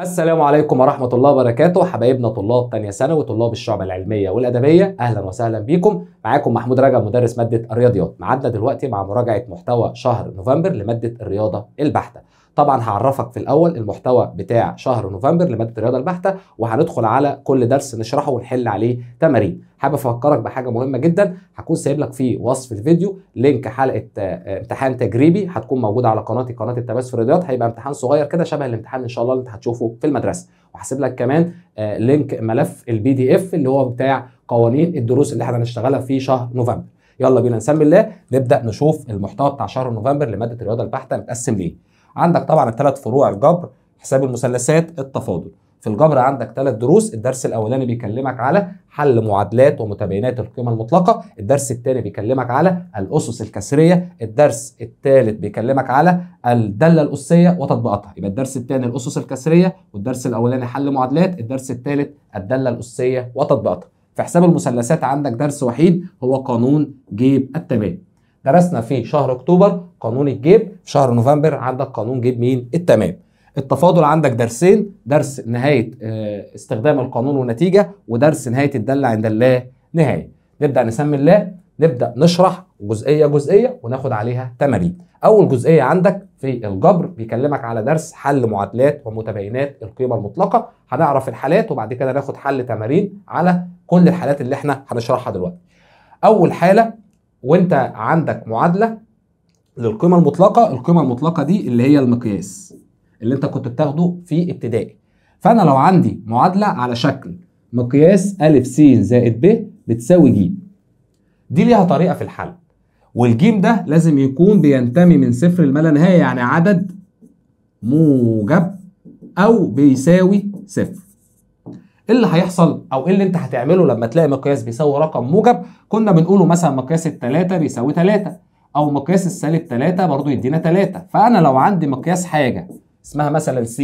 السلام عليكم ورحمة الله وبركاته حبايبنا طلاب تانية سنة وطلاب الشعب العلمية والأدبية أهلا وسهلا بيكم معاكم محمود رجب مدرس مادة الرياضيات معدنا دلوقتي مع مراجعة محتوى شهر نوفمبر لمادة الرياضة البحتة طبعا هعرفك في الاول المحتوى بتاع شهر نوفمبر لماده الرياضه البحته وهندخل على كل درس نشرحه ونحل عليه تمارين حابب افكرك بحاجه مهمه جدا هكون سايب لك في وصف الفيديو لينك حلقه آه، امتحان تجريبي هتكون موجوده على قناتي قناه التماس في الرياضيات هيبقى امتحان صغير كده شبه الامتحان ان شاء الله اللي انت هتشوفه في المدرسه وهسيب لك كمان آه، لينك ملف البي دي اف اللي هو بتاع قوانين الدروس اللي احنا هنشتغلها في شهر نوفمبر يلا بينا نسمي الله نبدا نشوف المحتوى بتاع شهر نوفمبر لماده الرياضه البحته متقسم ليه عندك طبعا الثلاث فروع الجبر حساب المثلثات التفاضل في الجبر عندك ثلاث دروس الدرس الاولاني بيكلمك على حل معادلات ومتباينات القيمه المطلقه الدرس الثاني بيكلمك على الاسس الكسريه الدرس الثالث بيكلمك على الداله الاسيه وتطبيقاتها يبقى الدرس الثاني الاسس الكسريه والدرس الاولاني حل معادلات الدرس الثالث الداله الاسيه وتطبيقاتها في حساب المثلثات عندك درس وحيد هو قانون جيب التباين درسنا في شهر اكتوبر قانون الجيب في شهر نوفمبر عندك قانون جيب مين التمام التفاضل عندك درسين درس نهايه آه، استخدام القانون والنتيجه ودرس نهايه الداله عند اللا نهايه نبدا نسمي الله نبدا نشرح جزئيه جزئيه وناخد عليها تمارين اول جزئيه عندك في الجبر بيكلمك على درس حل معادلات ومتباينات القيمه المطلقه هنعرف الحالات وبعد كده ناخد حل تمارين على كل الحالات اللي احنا هنشرحها دلوقتي اول حاله وانت عندك معادله للقيمه المطلقه القيمه المطلقه دي اللي هي المقياس اللي انت كنت بتاخده في ابتدائي فانا لو عندي معادله على شكل مقياس ا س زائد ب بتساوي ج دي ليها طريقه في الحل والجيم ده لازم يكون بينتمي من صفر لما لا نهايه يعني عدد موجب او بيساوي صفر ايه اللي هيحصل او ايه اللي انت هتعمله لما تلاقي مقياس بيساوي رقم موجب كنا بنقوله مثلا مقياس الثلاثة بيساوي 3 او مقياس السالب 3 برضو يدينا 3 فانا لو عندي مقياس حاجة اسمها مثلا س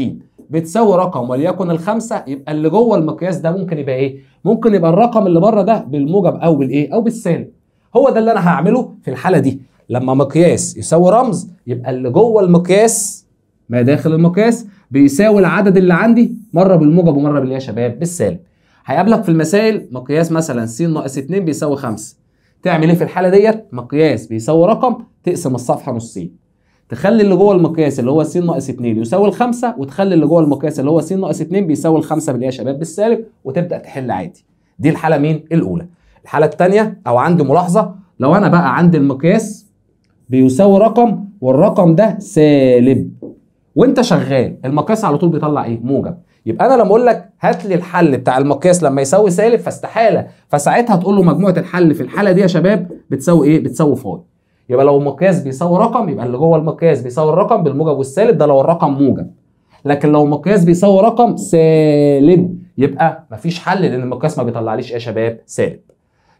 بتساوي رقم وليكن الخمسة يبقى اللي جوه المقياس ده ممكن يبقى ايه ممكن يبقى الرقم اللي بره ده بالموجب او بالايه او بالسالب هو ده اللي انا هعمله في الحالة دي لما مقياس يساوي رمز يبقى اللي جوه المقياس ما داخل المقياس بيساوي العدد اللي عندي مره بالموجب ومره باللي يا شباب بالسالب هيقابلك في المسائل مقياس مثلا س ناقص 2 بيساوي 5 تعمل ايه في الحاله ديت مقياس بيساوي رقم تقسم الصفحه نصين تخلي اللي جوه المقياس اللي هو س ناقص 2 يساوي الخمسه وتخلي اللي جوه المقياس اللي هو س ناقص 2 بيساوي الخمسه باللي يا شباب بالسالب وتبدا تحل عادي دي الحاله مين الاولى الحاله الثانيه او عندي ملاحظه لو انا بقى عندي المقياس بيساوي رقم والرقم ده سالب وانت شغال المقياس على طول بيطلع ايه موجب يبقى انا لما اقول لك هات لي الحل بتاع المقياس لما يساوي سالب فاستحاله فساعتها تقول له مجموعه الحل في الحاله دي يا شباب بتساوي ايه بتساوي فاي يبقى لو المقياس بيساوي رقم يبقى اللي جوه المقياس بيساوي الرقم بالموجب والسالب ده لو الرقم موجب لكن لو المقياس بيساوي رقم سالب يبقى مفيش حل لان المقياس ما بيطلعليش ايه يا شباب سالب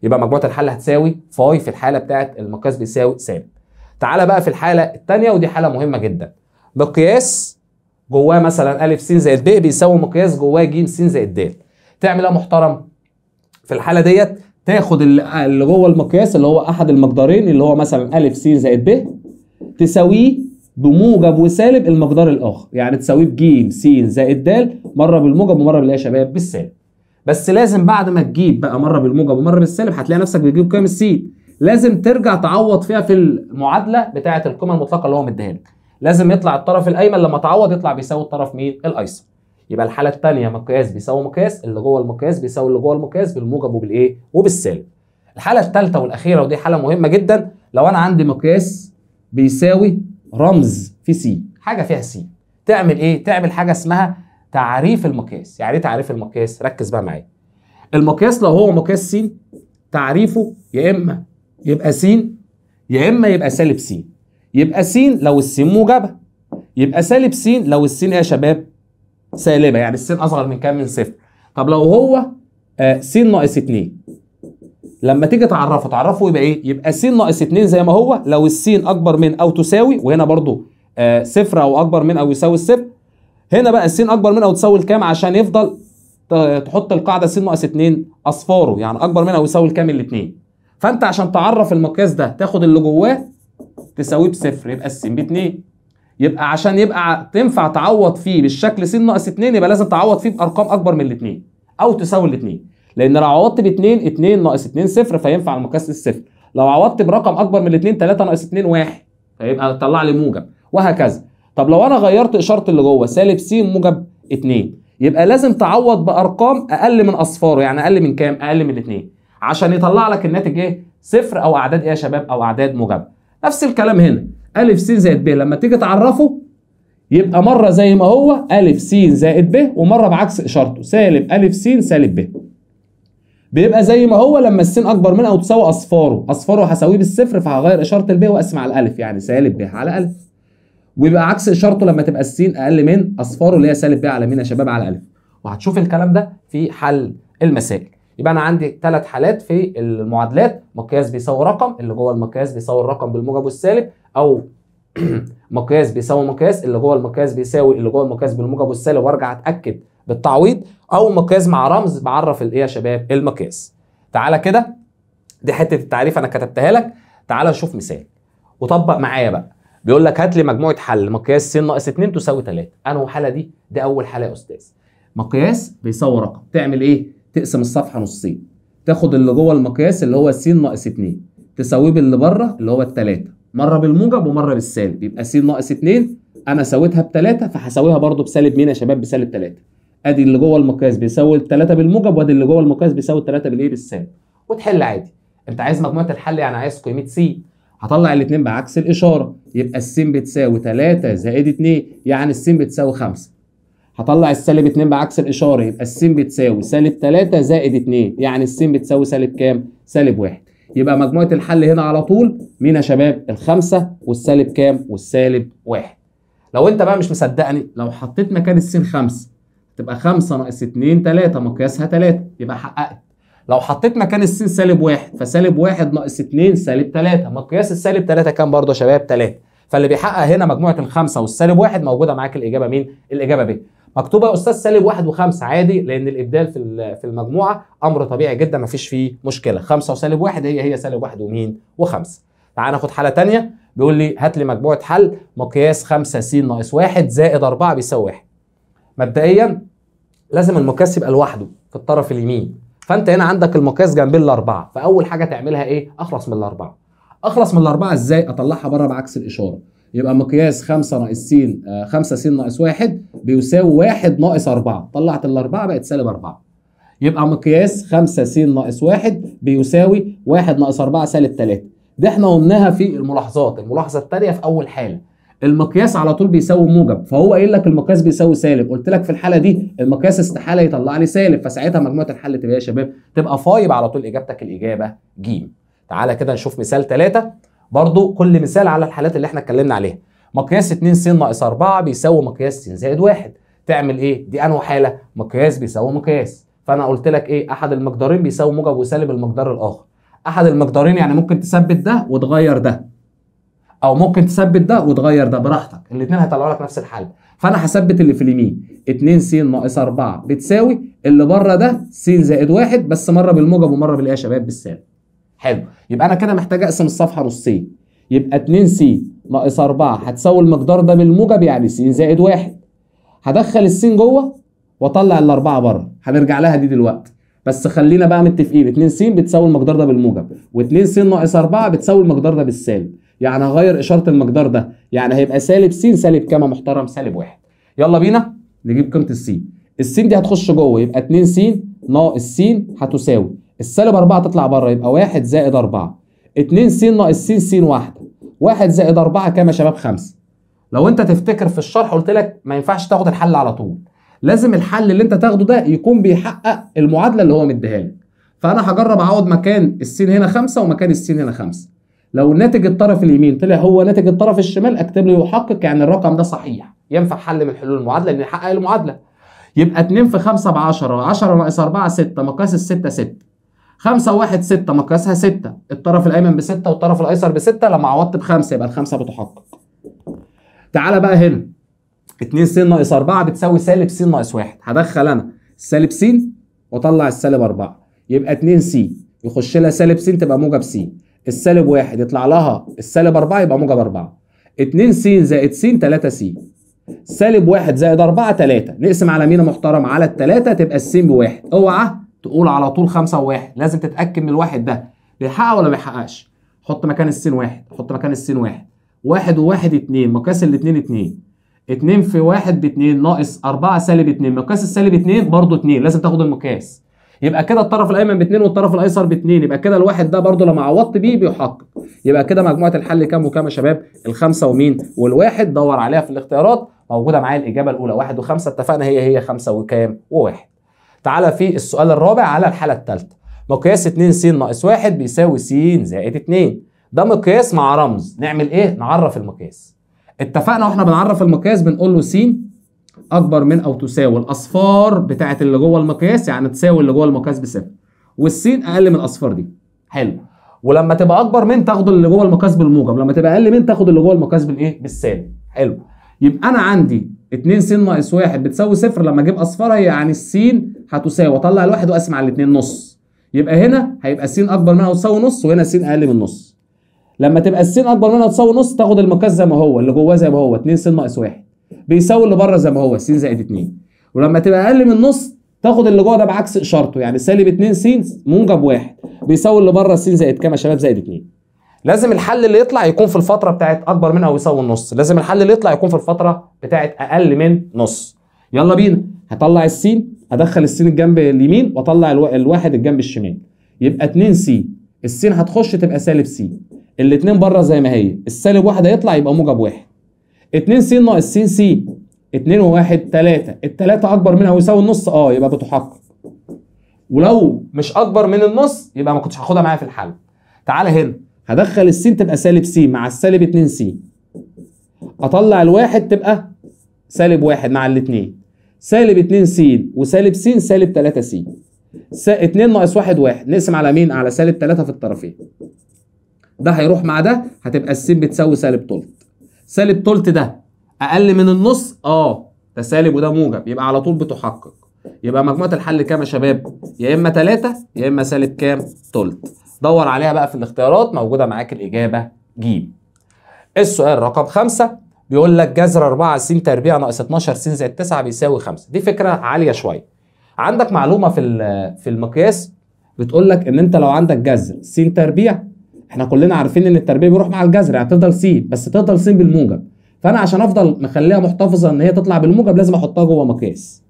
يبقى مجموعه الحل هتساوي فاي في الحاله بتاعه المقياس بيساوي سالب تعالى بقى في الحاله الثانيه ودي حاله مهمه جدا مقياس جواه مثلا أ س زائد ب بيساوي مقياس جواه ج س زائد د تعمل ايه يا محترم في الحاله ديت تاخد اللي جوه المقياس اللي هو احد المقدارين اللي هو مثلا أ س زائد ب تساويه بموجب وسالب المقدار الاخر يعني تساويه بج س زائد د مره بالموجب ومره بالايه يا شباب بالسالب بس لازم بعد ما تجيب بقى مره بالموجب ومره بالسالب هتلاقي نفسك بتجيب قيم السين لازم ترجع تعوض فيها في المعادله بتاعه القيمه المطلقه اللي هو مديها لك لازم يطلع الطرف الايمن لما تعوض يطلع بيساوي الطرف مين الايسر يبقى الحاله الثانيه مقياس بيساوي مقياس اللي جوه المقياس بيساوي اللي جوه المقياس بالموجب وبالايه وبالسالب الحاله الثالثه والاخيره ودي حاله مهمه جدا لو انا عندي مقياس بيساوي رمز في سي حاجه فيها سي تعمل ايه تعمل حاجه اسمها تعريف المقياس يعني ايه تعريف المقياس ركز بقى معايا المقياس لو هو مقياس س تعريفه يا اما يبقى س يا اما يبقى سالب س يبقى س لو السين موجبه يبقى سالب س لو السين ايه يا شباب سالبه يعني السين اصغر من كام من صفر طب لو هو آه س ناقص 2 لما تيجي تعرفه تعرفه يبقى ايه يبقى س ناقص 2 زي ما هو لو السين اكبر من او تساوي وهنا برضو آه صفر او اكبر من او يساوي الصفر هنا بقى السين اكبر من او تساوي الكام عشان يفضل تحط القاعده س ناقص 2 اصفاره يعني اكبر من او يساوي الكام الاثنين فانت عشان تعرف المقياس ده تاخد اللي جواه تساويه بصفر يبقى السين ب 2 يبقى عشان يبقى تنفع تعوض فيه بالشكل س ناقص 2 يبقى لازم تعوض فيه بارقام اكبر من الاثنين او تساوي الاثنين لان لو عوضت ب 2 2 ناقص 2 صفر فينفع المقياس الصفر لو عوضت برقم اكبر من الاثنين 3 ناقص 2 1 فيبقى طلع لي موجب وهكذا طب لو انا غيرت اشاره اللي جوه سالب س موجب 2 يبقى لازم تعوض بارقام اقل من اصفاره يعني اقل من كام اقل من 2 عشان يطلع لك الناتج ايه صفر او اعداد ايه يا شباب او اعداد موجبه نفس الكلام هنا ا س زائد ب لما تيجي تعرفه يبقى مرة زي ما هو ا س زائد ب ومرة بعكس إشارته سالب ا س سالب ب بيبقى زي ما هو لما السين أكبر من أو تساوي أصفاره أصفاره هساويه بالصفر فهغير إشارة ب وأقسم على الألف يعني سالب ب على ألف ويبقى عكس إشارته لما تبقى السين أقل من أصفاره اللي هي سالب ب على مين يا شباب على ألف وهتشوف الكلام ده في حل المسائل يبقى انا عندي ثلاث حالات في المعادلات مقياس بيساوي رقم اللي جوه المقياس بيساوي الرقم بالموجب والسالب او مقياس بيساوي مقياس اللي جوه المقياس بيساوي اللي جوه المقياس بالموجب والسالب وارجع اتاكد بالتعويض او مقياس مع رمز بعرف الايه يا شباب المقياس تعالى كده دي حته التعريف انا كتبتها لك تعالى نشوف مثال وطبق معايا بقى بيقول لك هات لي مجموعه حل مقياس س ناقص 2 تساوي 3 انا الحاله دي دي اول حاله يا استاذ مقياس بيساوي رقم تعمل ايه تقسم الصفحه نصين تاخد اللي جوه المقياس اللي هو س ناقص 2 تساويه باللي بره اللي هو التلاتة مره بالموجب ومره بالسالب يبقى س ناقص 2 انا ساويتها بتلاتة فهساويها برده بسالب مين يا شباب بسالب 3 ادي اللي جوه المقياس بيساوي 3 بالموجب وادي اللي جوه المقياس بيساوي 3 بالايه بالسالب وتحل عادي انت عايز مجموعه الحل يعني عايز قيمه س هطلع الاثنين بعكس الاشاره يبقى السين بتساوي 3 زائد 2 يعني السين بتساوي 5 هطلع السالب 2 بعكس الاشاره يبقى السين بتساوي سالب 3 زائد 2 يعني السين بتساوي سالب كام؟ سالب 1 يبقى مجموعه الحل هنا على طول مين يا شباب؟ الخمسه والسالب كام؟ والسالب 1 لو انت بقى مش مصدقني لو حطيت مكان السين 5 تبقى 5 ناقص 2 3 مقياسها 3 يبقى حققت لو حطيت مكان السين سالب 1 فسالب 1 ناقص 2 سالب 3 مقياس السالب 3 كام برضه يا شباب؟ 3 فاللي بيحقق هنا مجموعه الخمسه والسالب 1 موجوده معاك الاجابه مين؟ الاجابه ب مكتوبه يا استاذ سالب 1 و5 عادي لان الابدال في في المجموعه امر طبيعي جدا ما فيش فيه مشكله 5 وسالب 1 هي هي سالب واحد ومين و5 تعال ناخد حاله ثانيه بيقول لي هات لي مجموعه حل مقياس 5 س ناقص 1 زائد 4 بيساوي 1 مبدئيا لازم المقياس يبقى لوحده في الطرف اليمين فانت هنا عندك المقياس جنب الاربعه فاول حاجه تعملها ايه اخلص من الاربعه اخلص من الاربعه ازاي اطلعها بره بعكس الاشاره يبقى مقياس 5 ناقص س 5 س ناقص 1 بيساوي 1 ناقص 4 طلعت الاربعه بقت سالب 4 يبقى مقياس 5 س ناقص 1 بيساوي 1 ناقص 4 سالب 3 دي احنا قلناها في الملاحظات الملاحظه الثانيه في اول حاله المقياس على طول بيساوي موجب فهو قايل لك المقياس بيساوي سالب قلت لك في الحاله دي المقياس استحاله يطلع لي سالب فساعتها مجموعه الحل تبقى يا شباب تبقى فايب على طول اجابتك الاجابه ج تعالى كده نشوف مثال ثلاثه برضو كل مثال على الحالات اللي احنا اتكلمنا عليها مقياس 2 س ناقص 4 بيساوي مقياس س زائد 1 تعمل ايه دي انه حاله مقياس بيساوي مقياس فانا قلت لك ايه احد المقدارين بيساوي موجب وسالب المقدار الاخر احد المقدارين يعني ممكن تثبت ده وتغير ده او ممكن تثبت ده وتغير ده براحتك الاثنين هيطلعوا لك نفس الحل فانا هثبت اللي في اليمين 2 س ناقص 4 بتساوي اللي بره ده س زائد 1 بس مره بالموجب ومره بالايه يا شباب بالسالب حلو يبقى انا كده محتاج اقسم الصفحه نصين يبقى 2 س ناقص 4 هتساوي المقدار ده بالموجب يعني س زائد 1 هدخل الس جوه واطلع الاربعه بره هنرجع لها دي دلوقتي بس خلينا بقى متفقين 2 س بتساوي المقدار ده بالموجب و2 س ناقص 4 بتساوي المقدار ده بالسالب يعني هغير اشاره المقدار ده يعني هيبقى سالب س سالب كام محترم سالب 1 يلا بينا نجيب قيمه الس السين دي هتخش جوه يبقى 2 س ناقص س هتساوي السالب 4 تطلع بره يبقى 1 زائد 4 2 س ناقص س س واحده 1 زائد 4 كام يا شباب 5 لو انت تفتكر في الشرح قلت لك ما ينفعش تاخد الحل على طول لازم الحل اللي انت تاخده ده يكون بيحقق المعادله اللي هو مديها لك فانا هجرب اعوض مكان السين هنا 5 ومكان السين هنا 5 لو ناتج الطرف اليمين طلع هو ناتج الطرف الشمال اكتب له يحقق يعني الرقم ده صحيح ينفع حل من حلول المعادله ان يحقق المعادله يبقى 2 في 5 ب 10 10 ناقص 4 6 مقاس ال 6 6 5 1 6 مقياسها 6 الطرف الايمن ب 6 والطرف الايسر ب 6 لما عوضت بخمسة يبقى الخمسة بتحقق تعالى بقى هنا 2 س ناقص 4 بتساوي سالب س ناقص 1 هدخل انا سالب س واطلع السالب 4 يبقى 2 س يخش لها سالب س تبقى موجب س السالب 1 يطلع لها السالب 4 يبقى موجب 4 2 س زائد س 3 س سالب 1 زائد 4 3 نقسم على مين يا محترم على ال 3 تبقى السين بواحد اوعى تقول على طول خمسة وواحد لازم تتأكد من الواحد ده بيحقق ولا ما بيحققش حط مكان السين واحد حط مكان السين واحد واحد وواحد اتنين مقياس الاتنين اتنين اتنين في واحد باتنين ناقص أربعة سالب اتنين مقياس السالب اتنين برضه اتنين لازم تاخد المقياس يبقى كده الطرف الايمن باتنين والطرف الايسر باتنين يبقى كده الواحد ده برضه لما عوضت بيه بيحقق يبقى كده مجموعه الحل كام وكام يا شباب الخمسه ومين والواحد دور عليها في الاختيارات موجوده معايا الاجابه الاولى واحد وخمسه اتفقنا هي هي خمسه وكام وواحد تعالى في السؤال الرابع على الحالة الثالثة مقياس 2 س ناقص 1 بيساوي س زائد 2 ده مقياس مع رمز نعمل ايه؟ نعرف المقياس اتفقنا واحنا بنعرف المقياس بنقول له س اكبر من او تساوي الاصفار بتاعه اللي جوه المقياس يعني تساوي اللي جوه المقياس بصفر والسين اقل من الاصفار دي حلو ولما تبقى اكبر من تاخد اللي جوه المقياس بالموجب لما تبقى اقل من تاخد اللي جوه المقياس بالايه بالسالب حلو يبقى انا عندي 2 س ناقص 1 بتساوي صفر لما اجيب اصفارها يعني السين هتساوي واطلع الواحد واقسم على الاثنين نص يبقى هنا هيبقى س اكبر منها وتساوي نص وهنا س اقل من نص لما تبقى س اكبر منها وتساوي نص تاخد المقاس زي ما هو اللي جواه زي ما هو 2 س ناقص 1 بيساوي اللي بره زي ما هو س زائد 2 ولما تبقى اقل من نص تاخد اللي جوه ده بعكس اشارته يعني سالب 2 س موجب 1 بيساوي اللي بره س زائد كام يا شباب زائد 2 لازم الحل اللي يطلع يكون في الفتره بتاعت اكبر منها ويساوي النص لازم الحل اللي يطلع يكون في الفتره بتاعت اقل من نص يلا بينا هطلع السين ادخل السين الجنب اليمين واطلع الو... الواحد الجنب الشمال يبقى 2 س السين هتخش تبقى سالب س الاثنين بره زي ما هي السالب واحد هيطلع يبقى موجب واحد 2 س ناقص س س 2 و1 3 الثلاثه اكبر منها ويساوي النص اه يبقى بتحقق ولو مش اكبر من النص يبقى ما كنتش هاخدها معايا في الحل تعالى هنا هدخل السين تبقى سالب س مع السالب 2 س اطلع الواحد تبقى سالب واحد مع الاثنين سالب 2 س وسالب س سالب 3 س 2 ناقص 1 1 نقسم على مين على سالب 3 في الطرفين ده هيروح مع ده هتبقى الس بتساوي سالب تلت سالب تلت ده اقل من النص اه ده سالب وده موجب يبقى على طول بتحقق يبقى مجموعه الحل كام يا شباب يا اما 3 يا اما سالب كام تلت دور عليها بقى في الاختيارات موجوده معاك الاجابه جيم السؤال رقم خمسه بيقول لك جذر 4 س تربيع ناقص 12 س زائد 9 بيساوي 5 دي فكره عاليه شويه عندك معلومه في في المقياس بتقول لك ان انت لو عندك جذر س تربيع احنا كلنا عارفين ان التربيع بيروح مع الجذر يعني تفضل س بس تفضل س بالموجب فانا عشان افضل مخليها محتفظه ان هي تطلع بالموجب لازم احطها جوه مقياس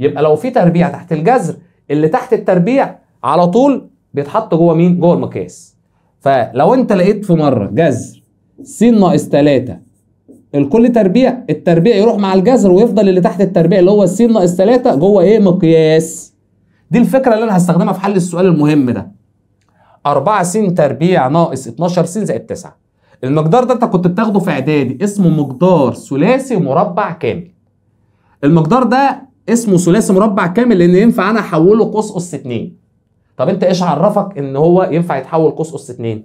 يبقى لو في تربيع تحت الجذر اللي تحت التربيع على طول بيتحط جوه مين جوه المقياس فلو انت لقيت في مره جذر س ناقص 3 الكل تربيع التربيع يروح مع الجذر ويفضل اللي تحت التربيع اللي هو السين ناقص 3 جوه ايه مقياس دي الفكره اللي انا هستخدمها في حل السؤال المهم ده 4 س تربيع ناقص 12 س زائد 9 المقدار ده انت كنت بتاخده في اعدادي اسمه مقدار ثلاثي مربع كامل المقدار ده اسمه ثلاثي مربع كامل لان ينفع انا احوله قوس اس 2 طب انت ايش عرفك ان هو ينفع يتحول قوس اس 2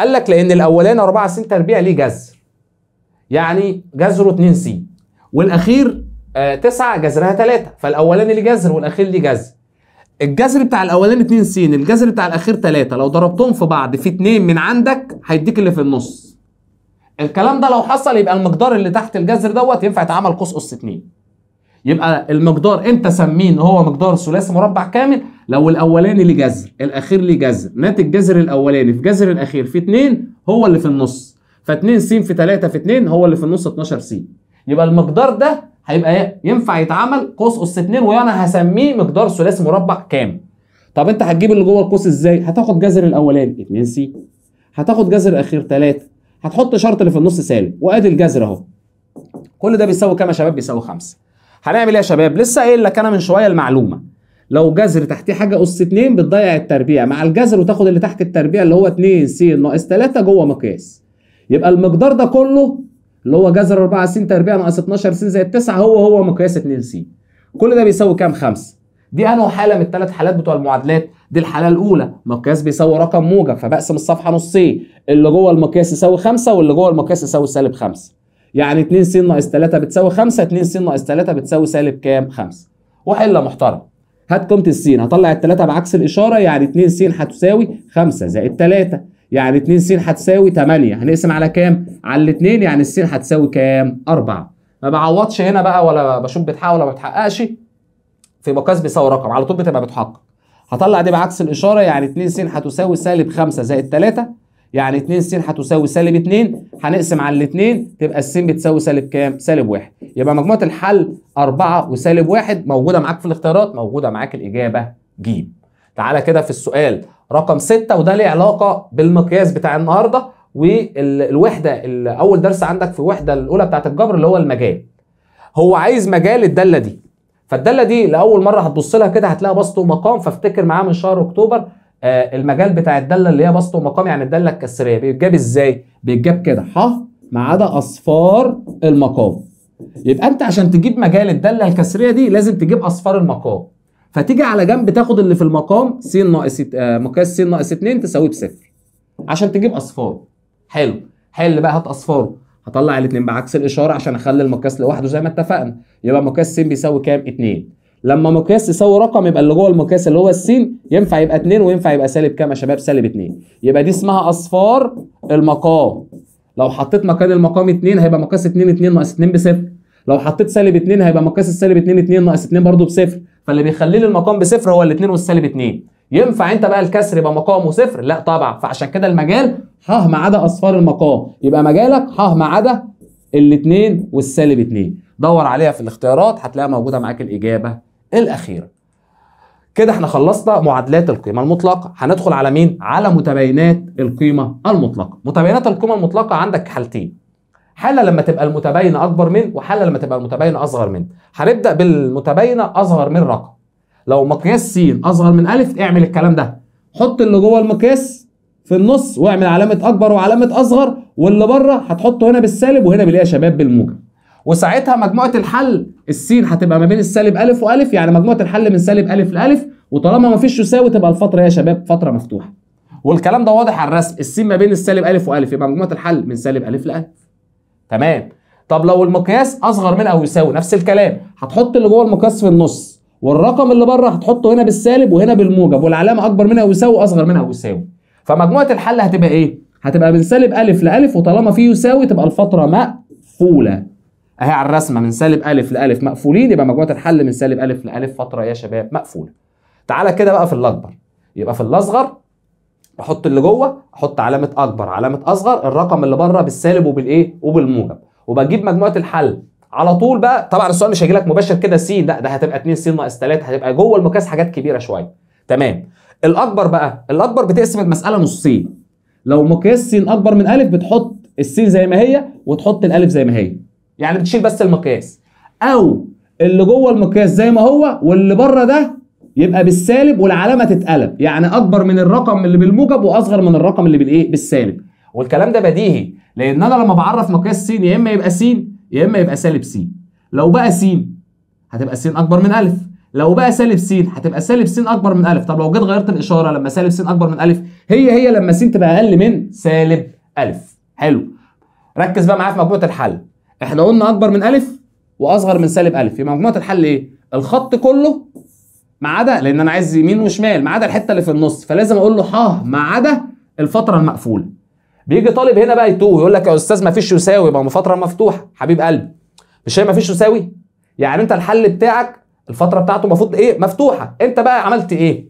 قال لك لان الاولاني 4 س تربيع ليه جذر يعني جذره 2 سي والاخير 9 آه، جذرها 3 فالاولاني ليه جذر والاخير ليه جذر الجذر بتاع الاولاني 2 س الجذر بتاع الاخير 3 لو ضربتهم في بعض في 2 من عندك هيديك اللي في النص الكلام ده لو حصل يبقى المقدار اللي تحت الجذر دوت ينفع يتعمل قوس اس 2 يبقى المقدار انت سميه ان هو مقدار ثلاثي مربع كامل لو الاولاني ليه جذر الاخير ليه جذر ناتج جذر الاولاني في جذر الاخير في 2 هو اللي في النص ف2 س في 3 في 2 هو اللي في النص 12 س يبقى المقدار ده هيبقى ايه ينفع يتعمل قوس اس 2 وانا هسميه مقدار ثلاثي مربع كام طب انت هتجيب اللي جوه القوس ازاي هتاخد جذر الاولاني 2 س هتاخد جذر الاخير 3 هتحط شرط اللي في النص سالب وادي الجذر اهو كل ده بيساوي كام يا شباب بيساوي 5 هنعمل ايه يا شباب لسه قايل لك انا من شويه المعلومه لو جذر تحتيه حاجه اس 2 بتضيع التربيع مع الجذر وتاخد اللي تحت التربيع اللي هو 2 س ناقص 3 جوه مقياس يبقى المقدار ده كله اللي هو جذر 4 س تربيع ناقص 12 س زائد 9 هو هو مقياس 2 س كل ده بيساوي كام 5 دي انا حاله من الثلاث حالات بتوع المعادلات دي الحاله الاولى مقياس بيساوي رقم موجب فبقسم الصفحه نصين اللي جوه المقياس يساوي 5 واللي جوه المقياس يساوي سالب 5 يعني 2 س ناقص 3 بتساوي 5 2 س ناقص 3 بتساوي سالب كام 5 وحله محترم هات قيمه السين هطلع الثلاثه بعكس الاشاره يعني 2 س هتساوي 5 زائد 3 يعني 2 س هتساوي 8 هنقسم على كام؟ على الاثنين يعني الس هتساوي كام؟ 4 ما بعوضش هنا بقى ولا بشوف بتحقق ولا ما بتحققش في مقاس بيساوي رقم على طول بتبقى بتحقق هطلع دي بعكس الاشاره يعني 2 س هتساوي سالب 5 زائد 3 يعني 2 س هتساوي سالب 2 هنقسم على الاثنين تبقى الس بتساوي سالب كام؟ سالب 1 يبقى مجموعه الحل 4 وسالب 1 موجوده معاك في الاختيارات موجوده معاك الاجابه جيم تعالى كده في السؤال رقم 6 وده ليه علاقه بالمقياس بتاع النهارده والوحده اول درس عندك في الوحده الاولى بتاعت الجبر اللي هو المجال هو عايز مجال الداله دي فالداله دي لاول مره هتبص لها كده هتلاقي بسط ومقام فافتكر معاه من شهر اكتوبر آه المجال بتاع الداله اللي هي بسط ومقام يعني الداله الكسريه بيتجاب ازاي بيتجاب كده ح ما عدا اصفار المقام يبقى انت عشان تجيب مجال الداله الكسريه دي لازم تجيب اصفار المقام فتيجي على جنب تاخد اللي في المقام س ناقص آه، مقياس س ناقص 2 تساويه بصفر عشان تجيب اصفار حلو حل بقى هات اصفاره هطلع الاثنين بعكس الاشاره عشان اخلي المقياس لوحده زي ما اتفقنا يبقى مقياس س بيساوي كام 2 لما مقياس يساوي رقم يبقى اللي جوه المقياس اللي هو السين ينفع يبقى 2 وينفع يبقى سالب كام يا شباب سالب 2 يبقى دي اسمها اصفار المقام لو حطيت مكان المقام 2 هيبقى مقياس 2 2 ناقص 2 بصفر لو حطيت سالب 2 هيبقى مقياس السالب 2 2 ناقص 2 برضه بصفر فاللي بيخلي لي المقام بصفر هو الاثنين والسالب 2 ينفع انت بقى الكسر يبقى مقامه صفر لا طبعا فعشان كده المجال ح ما عدا اصفار المقام يبقى مجالك ح ما عدا الاثنين والسالب 2 دور عليها في الاختيارات هتلاقيها موجوده معاك الاجابه الاخيره كده احنا خلصنا معادلات القيمه المطلقه هندخل على مين على متباينات القيمه المطلقه متباينات القيمه المطلقه عندك حالتين حاله لما تبقى المتباينه اكبر من وحاله لما تبقى المتباينه اصغر من هنبدا بالمتباينه اصغر من رقم لو مقياس س اصغر من الف اعمل الكلام ده حط اللي جوه المقياس في النص واعمل علامه اكبر وعلامه اصغر واللي بره هتحطه هنا بالسالب وهنا بالايه يا شباب بالموجب وساعتها مجموعه الحل السين هتبقى ما بين السالب الف والف يعني مجموعه الحل من سالب الف لالف وطالما ما فيش يساوي تبقى الفتره يا شباب فتره مفتوحه والكلام ده واضح على الرسم السين ما بين السالب الف والف يبقى مجموعه الحل من سالب الف لالف تمام طب لو المقياس اصغر من او يساوي نفس الكلام هتحط اللي جوه المقياس في النص والرقم اللي بره هتحطه هنا بالسالب وهنا بالموجب والعلامه اكبر من او يساوي واصغر من او يساوي فمجموعه الحل هتبقى ايه هتبقى من سالب ا لالف وطالما في يساوي تبقى الفتره مقفوله اهي على الرسمه من سالب ا لالف مقفولين يبقى مجموعه الحل من سالب ا لالف فتره يا شباب مقفوله تعالى كده بقى في الاكبر يبقى في الاصغر احط اللي جوه احط علامه اكبر علامه اصغر الرقم اللي بره بالسالب وبالايه وبالموجب وبجيب مجموعه الحل على طول بقى طبعا السؤال مش هيجي لك مباشر كده س لا ده هتبقى 2 س ناقص 3 هتبقى جوه المقياس حاجات كبيره شويه تمام الاكبر بقى الاكبر بتقسم المساله نصين لو مقياس س اكبر من ا بتحط الس زي ما هي وتحط الالف زي ما هي يعني بتشيل بس المقياس او اللي جوه المقياس زي ما هو واللي بره ده يبقى بالسالب والعلامه تتقلب يعني اكبر من الرقم اللي بالموجب واصغر من الرقم اللي بالايه بالسالب والكلام ده بديهي لان انا لما بعرف مقياس س يا اما يبقى س يا اما يبقى سالب س لو بقى س هتبقى س اكبر من الف لو بقى سالب س هتبقى سالب س اكبر من الف طب لو جيت غيرت الاشاره لما سالب س اكبر من الف هي هي لما س تبقى اقل من سالب الف حلو ركز بقى معايا في مجموعه الحل احنا قلنا اكبر من الف واصغر من سالب الف في مجموعه الحل ايه الخط كله ما عدا لان انا عايز يمين وشمال ما عدا الحته اللي في النص فلازم اقول له ها ما عدا الفتره المقفوله بيجي طالب هنا بقى يتوه يقول لك يا استاذ ما فيش يساوي يبقى فتره مفتوحه حبيب قلبي مش هي ما فيش يساوي يعني انت الحل بتاعك الفتره بتاعته المفروض ايه مفتوحه انت بقى عملت ايه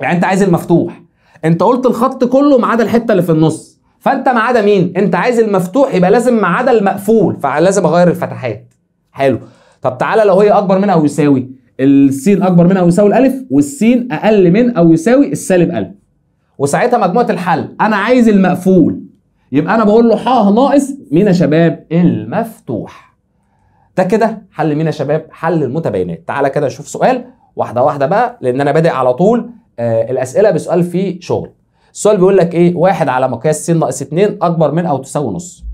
يعني انت عايز المفتوح انت قلت الخط كله ما عدا الحته اللي في النص فانت ما عدا مين انت عايز المفتوح يبقى لازم ما عدا المقفول فلازم اغير الفتحات حلو طب تعالى لو هي اكبر منها او يساوي السين اكبر من او يساوي الالف والسين اقل من او يساوي السالب الف وساعتها مجموعه الحل انا عايز المقفول يبقى انا بقول له ح ناقص مين يا شباب المفتوح ده كده حل مين يا شباب حل المتباينات تعالى كده نشوف سؤال واحده واحده بقى لان انا بادئ على طول آه الاسئله بسؤال فيه شغل السؤال بيقول لك ايه واحد على مقياس س ناقص 2 اكبر من او تساوي نص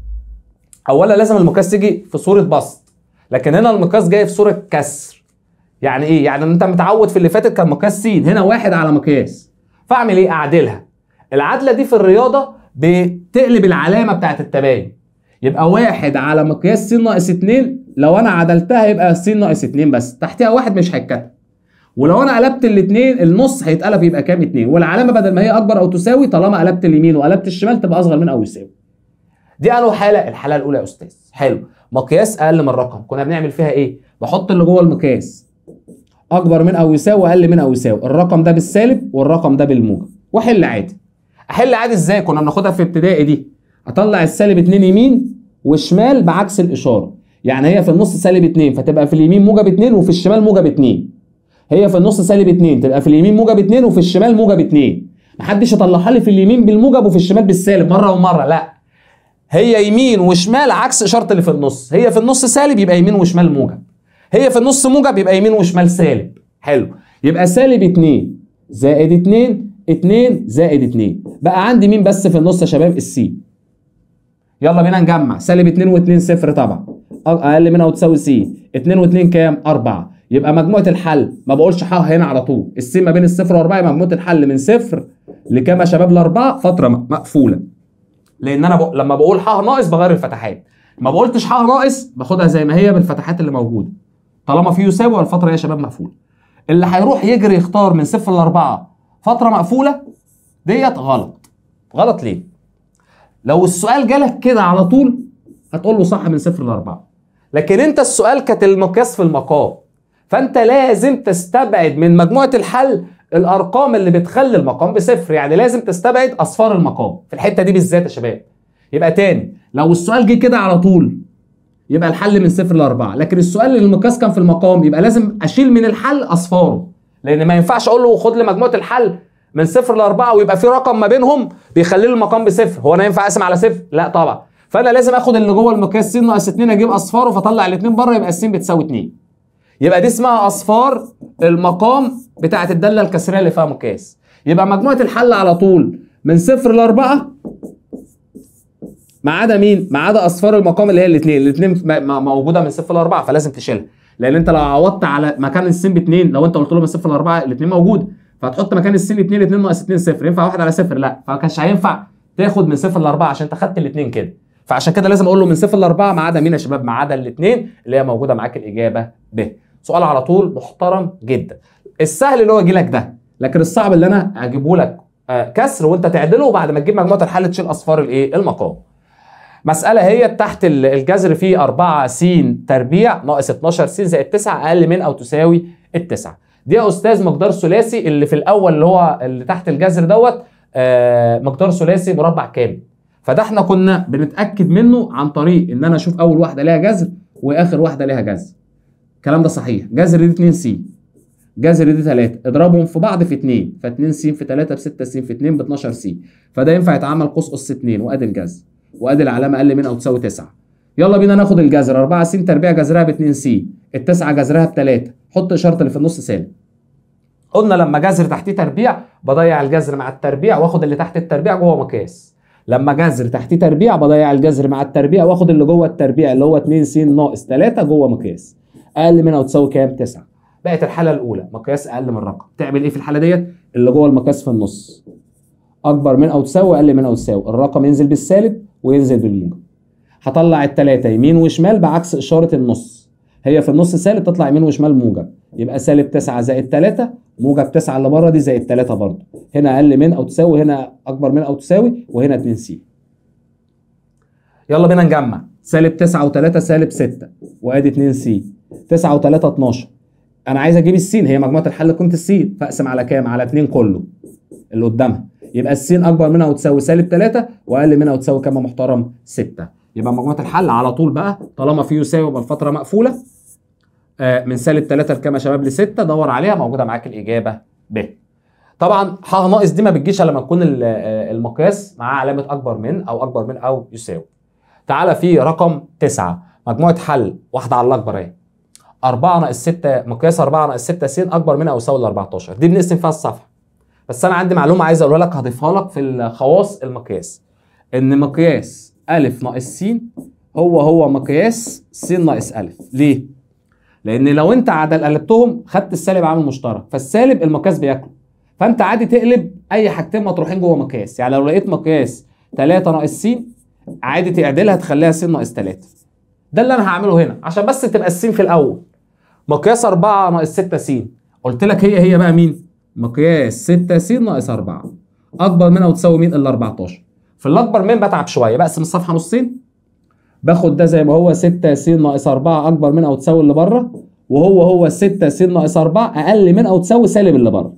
اولا لازم المقياس يجي في صوره بسط لكن هنا المقياس جاي في صوره كسر يعني ايه يعني انت متعود في اللي فاتت كان مقياس س هنا واحد على مقياس فاعمل ايه اعدلها العدله دي في الرياضه بتقلب العلامه بتاعه التباين يبقى واحد على مقياس س ناقص 2 لو انا عدلتها يبقى س ناقص 2 بس تحتها واحد مش هيتكتب ولو انا قلبت الاثنين النص هيتقلب يبقى كام 2 والعلامه بدل ما هي اكبر او تساوي طالما قلبت اليمين وقلبت الشمال تبقى اصغر من او يساوي دي انا حاله الحاله الاولى يا استاذ حلو مقياس اقل من الرقم كنا بنعمل فيها ايه بحط اللي جوه المقياس اكبر من او يساوي واقل من او يساوي الرقم ده بالسالب والرقم ده بالموجب واحل عادي احل عادي ازاي كنا بناخدها في ابتدائي دي اطلع السالب 2 يمين وشمال بعكس الاشاره يعني هي في النص سالب 2 فتبقى في اليمين موجب 2 وفي الشمال موجب 2 هي في النص سالب 2 تبقى في اليمين موجب 2 وفي الشمال موجب 2 محدش يطلعها لي في اليمين بالموجب وفي الشمال بالسالب مره ومره لا هي يمين وشمال عكس اشاره اللي في النص هي في النص سالب يبقى يمين وشمال موجب هي في النص موجب يبقى يمين وشمال سالب حلو يبقى سالب 2 زائد 2 2 زائد 2 بقى عندي مين بس في النص يا شباب السي يلا بينا نجمع سالب 2 و2 صفر طبعا اقل منها وتساوي سي 2 و2 كام 4 يبقى مجموعه الحل ما بقولش ح هنا على طول السي ما بين الصفر و4 يبقى مجموعه الحل من صفر لكام يا شباب لاربعه فتره مقفوله لان انا ب... لما بقول ح ناقص بغير الفتحات ما بقولتش ح ناقص باخدها زي ما هي بالفتحات اللي موجوده طالما في يساوي الفتره هي شباب مقفوله اللي هيروح يجري يختار من صفر لاربعه فتره مقفوله ديت غلط غلط ليه لو السؤال جالك كده على طول هتقول له صح من صفر لاربعه لكن انت السؤال كانت المقياس في المقام فانت لازم تستبعد من مجموعه الحل الارقام اللي بتخلي المقام بصفر يعني لازم تستبعد اصفار المقام في الحته دي بالذات يا شباب يبقى تاني لو السؤال جه كده على طول يبقى الحل من صفر لاربعه لكن السؤال اللي المقياس كان في المقام يبقى لازم اشيل من الحل اصفاره لان ما ينفعش اقول له خد لي مجموعه الحل من صفر لاربعه ويبقى في رقم ما بينهم بيخلي المقام بصفر هو انا ينفع اقسم على صفر لا طبعا فانا لازم اخد اللي جوه المقياس س ناقص 2 اجيب اصفاره فاطلع الاثنين بره يبقى السين بتساوي 2 يبقى دي اسمها اصفار المقام بتاعت الداله الكسريه اللي فيها مقياس يبقى مجموعه الحل على طول من صفر لاربعه ما عدا مين؟ ما عدا اصفار المقام اللي هي الاثنين، الاثنين موجوده من صفر لاربعه فلازم تشيلها، لان انت لو عوضت على مكان السين باثنين لو انت قلت له من صفر لاربعه الاثنين موجود، فهتحط مكان السين اثنين اثنين ناقص اثنين صفر، ينفع واحد على صفر؟ لا، فما كانش هينفع تاخد من صفر لاربعه عشان انت خدت الاثنين كده، فعشان كده لازم اقول له من صفر لاربعه ما عدا مين يا شباب؟ ما عدا الاثنين اللي هي موجوده معاك الاجابه ب. سؤال على طول محترم جدا. السهل اللي هو يجي لك ده، لكن الصعب اللي انا اجيبه لك آه، كسر وانت تعدله وبعد ما تجيب مجموعه الحل تشيل اصفار الايه؟ المقام. مسألة هي تحت الجذر في 4 س تربيع ناقص 12 س زائد 9 أقل من أو تساوي التسعة دي يا أستاذ مقدار ثلاثي اللي في الأول اللي هو اللي تحت الجذر دوت آه مقدار ثلاثي مربع كامل فده احنا كنا بنتأكد منه عن طريق إن أنا أشوف أول واحدة ليها جذر وآخر واحدة ليها جذر الكلام ده صحيح جذر دي 2 س جذر دي 3 اضربهم في بعض في 2 ف2 س في 3 ب 6 س في 2 ب 12 س فده ينفع يتعمل قوس اس 2 وادي الجذر وادي العلامه اقل من او تساوي 9 يلا بينا ناخد الجذر 4 س تربيع جذرها ب 2 س التسعه جذرها ب 3 حط اشاره اللي في النص سالب قلنا لما جذر تحتيه تربيع بضيع الجذر مع التربيع واخد اللي تحت التربيع جوه مقياس لما جذر تحتيه تربيع بضيع الجذر مع التربيع واخد اللي جوه التربيع اللي هو 2 س ناقص 3 جوه مقياس اقل من او تساوي كام 9 بقت الحاله الاولى مقياس اقل من الرقم تعمل ايه في الحاله ديت اللي جوه المقياس في النص اكبر من او تساوي اقل من او تساوي الرقم ينزل بالسالب وينزل بالموجب هطلع الثلاثه يمين وشمال بعكس اشاره النص هي في النص سالب تطلع يمين وشمال موجب يبقى سالب 9 زائد 3 موجب 9 اللي بره دي زائد 3 برضه هنا اقل من او تساوي هنا اكبر من او تساوي وهنا 2 سي يلا بينا نجمع سالب 9 و3 سالب 6 وادي 2 سي 9 و3 12 انا عايز اجيب السين هي مجموعه الحل قيمه السين فاقسم على كام على 2 كله اللي قدامها يبقى السين اكبر منها وتساوي سالب 3 واقل منها وتساوي كام محترم 6 يبقى مجموعه الحل على طول بقى طالما في يساوي يبقى الفتره مقفوله آه من سالب 3 لكام يا شباب ل 6 دور عليها موجوده معاك الاجابه ب طبعا ح ناقص دي ما بتجيش الا لما تكون آه، المقياس معاه علامه اكبر من او اكبر من او يساوي تعالى في رقم 9 مجموعه حل واحده على الاكبر اهي 4 ناقص 6 مقياس 4 ناقص 6 س اكبر من او يساوي ل 14 دي بنقسم فيها الصفحه بس انا عندي معلومه عايز اقولها لك هضيفها لك في خواص المقياس ان مقياس ا ناقص س هو هو مقياس س ناقص ا ليه لان لو انت عدل قلبتهم خدت السالب عامل مشترك فالسالب المقياس بياكله فانت عادي تقلب اي حاجتين مطروحين جوه مقياس يعني لو لقيت مقياس 3 ناقص س عادي تعدلها تخليها س ناقص 3 ده اللي انا هعمله هنا عشان بس تبقى السين في الاول مقياس 4 ناقص 6 س قلت لك هي هي بقى مين مقياس 6 س ناقص 4 اكبر منها وتساوي مين ال 14 في الاكبر من بتعب شويه بقسم الصفحه نصين باخد ده زي ما هو 6 س ناقص 4 اكبر من او تساوي اللي بره وهو هو 6 س ناقص 4 اقل من او تساوي سالب اللي بره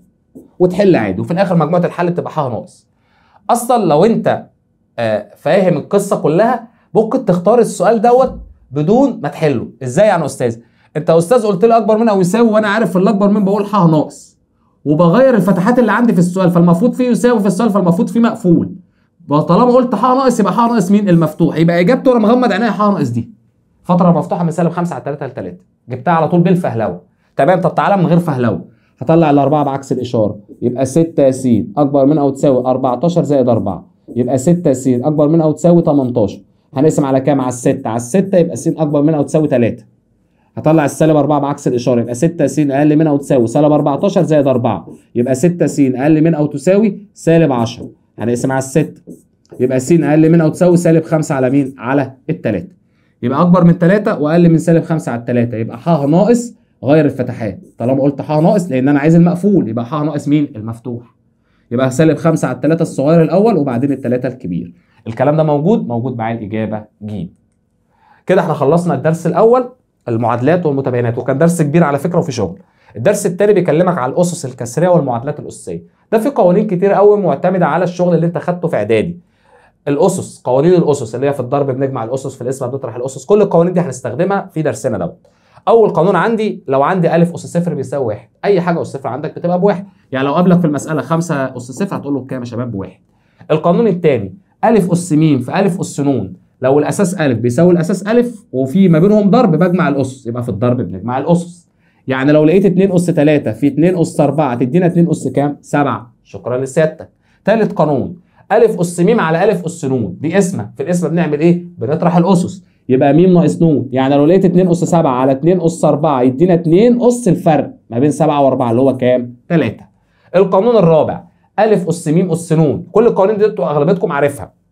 وتحل عادي وفي الاخر مجموعه الحل بتبقى ح ناقص اصلا لو انت آه، فاهم القصه كلها ممكن تختار السؤال دوت بدون ما تحله ازاي يعني استاذ انت يا استاذ قلت لي اكبر من او يساوي وانا عارف الاكبر من بقول ح ناقص وبغير الفتحات اللي عندي في السؤال فالمفروض فيه يساوي في السؤال فالمفروض فيه مقفول طالما قلت ح ناقص يبقى ح ناقص مين المفتوح يبقى اجابته وانا مغمض عينيا ح ناقص دي فتره مفتوحه من سالب 5 على 3 ل 3 جبتها على طول بالفهلوه تمام طب تعالى من غير فهلوه هطلع الاربعه بعكس الاشاره يبقى 6 يا س اكبر من او تساوي 14 زائد 4 يبقى 6 س اكبر من او تساوي 18 هنقسم على كام على 6 على 6 يبقى س اكبر من او تساوي 3 هطلع السالب 4 بعكس الاشاره يبقى 6 س اقل من او تساوي سالب 14 زائد 4 يبقى 6 س اقل من او تساوي سالب 10 هنقسم على الست يبقى س اقل من او تساوي سالب 5 على مين؟ على الثلاثه يبقى اكبر من 3 واقل من سالب 5 على الثلاثه يبقى ح ناقص غير الفتحات طالما قلت ح ناقص لان انا عايز المقفول يبقى ح ناقص مين؟ المفتوح يبقى سالب 5 على الثلاثة الصغير الاول وبعدين الثلاثة الكبير الكلام ده موجود موجود معايا الاجابه ج كده احنا خلصنا الدرس الاول المعادلات والمتباينات وكان درس كبير على فكره وفي شغل الدرس التاني بيكلمك على الاسس الكسريه والمعادلات الاسسيه ده في قوانين كتير قوي معتمده على الشغل اللي انت خدته في اعدادي الاسس قوانين الاسس اللي هي في الضرب بنجمع الاسس في الاسم بنطرح الاسس كل القوانين دي هنستخدمها في درسنا دوت اول قانون عندي لو عندي الف اس صفر بيساوي واحد اي حاجه اس صفر عندك بتبقى بواحد يعني لو قابلك في المساله خمسة اس صفر هتقول له بكام يا شباب بواحد القانون الثاني الف اس م في الف اس ن لو الاساس ا بيساوي الاساس ا وفي ما بينهم ضرب بجمع الاسس يبقى في الضرب بنجمع الاسس يعني لو لقيت 2 اس 3 في 2 اس 4 تدينا 2 اس كام 7 شكرا لسيادتك ثالث قانون ا اس م على ا اس ن دي اسمه في الاسم بنعمل ايه بنطرح الاسس يبقى م ناقص ن يعني لو لقيت 2 اس 7 على 2 اس 4 يدينا 2 اس الفرق ما بين 7 و4 اللي هو كام 3 القانون الرابع ا اس م اس ن كل القوانين دي انتوا اغلبيتكم عارفها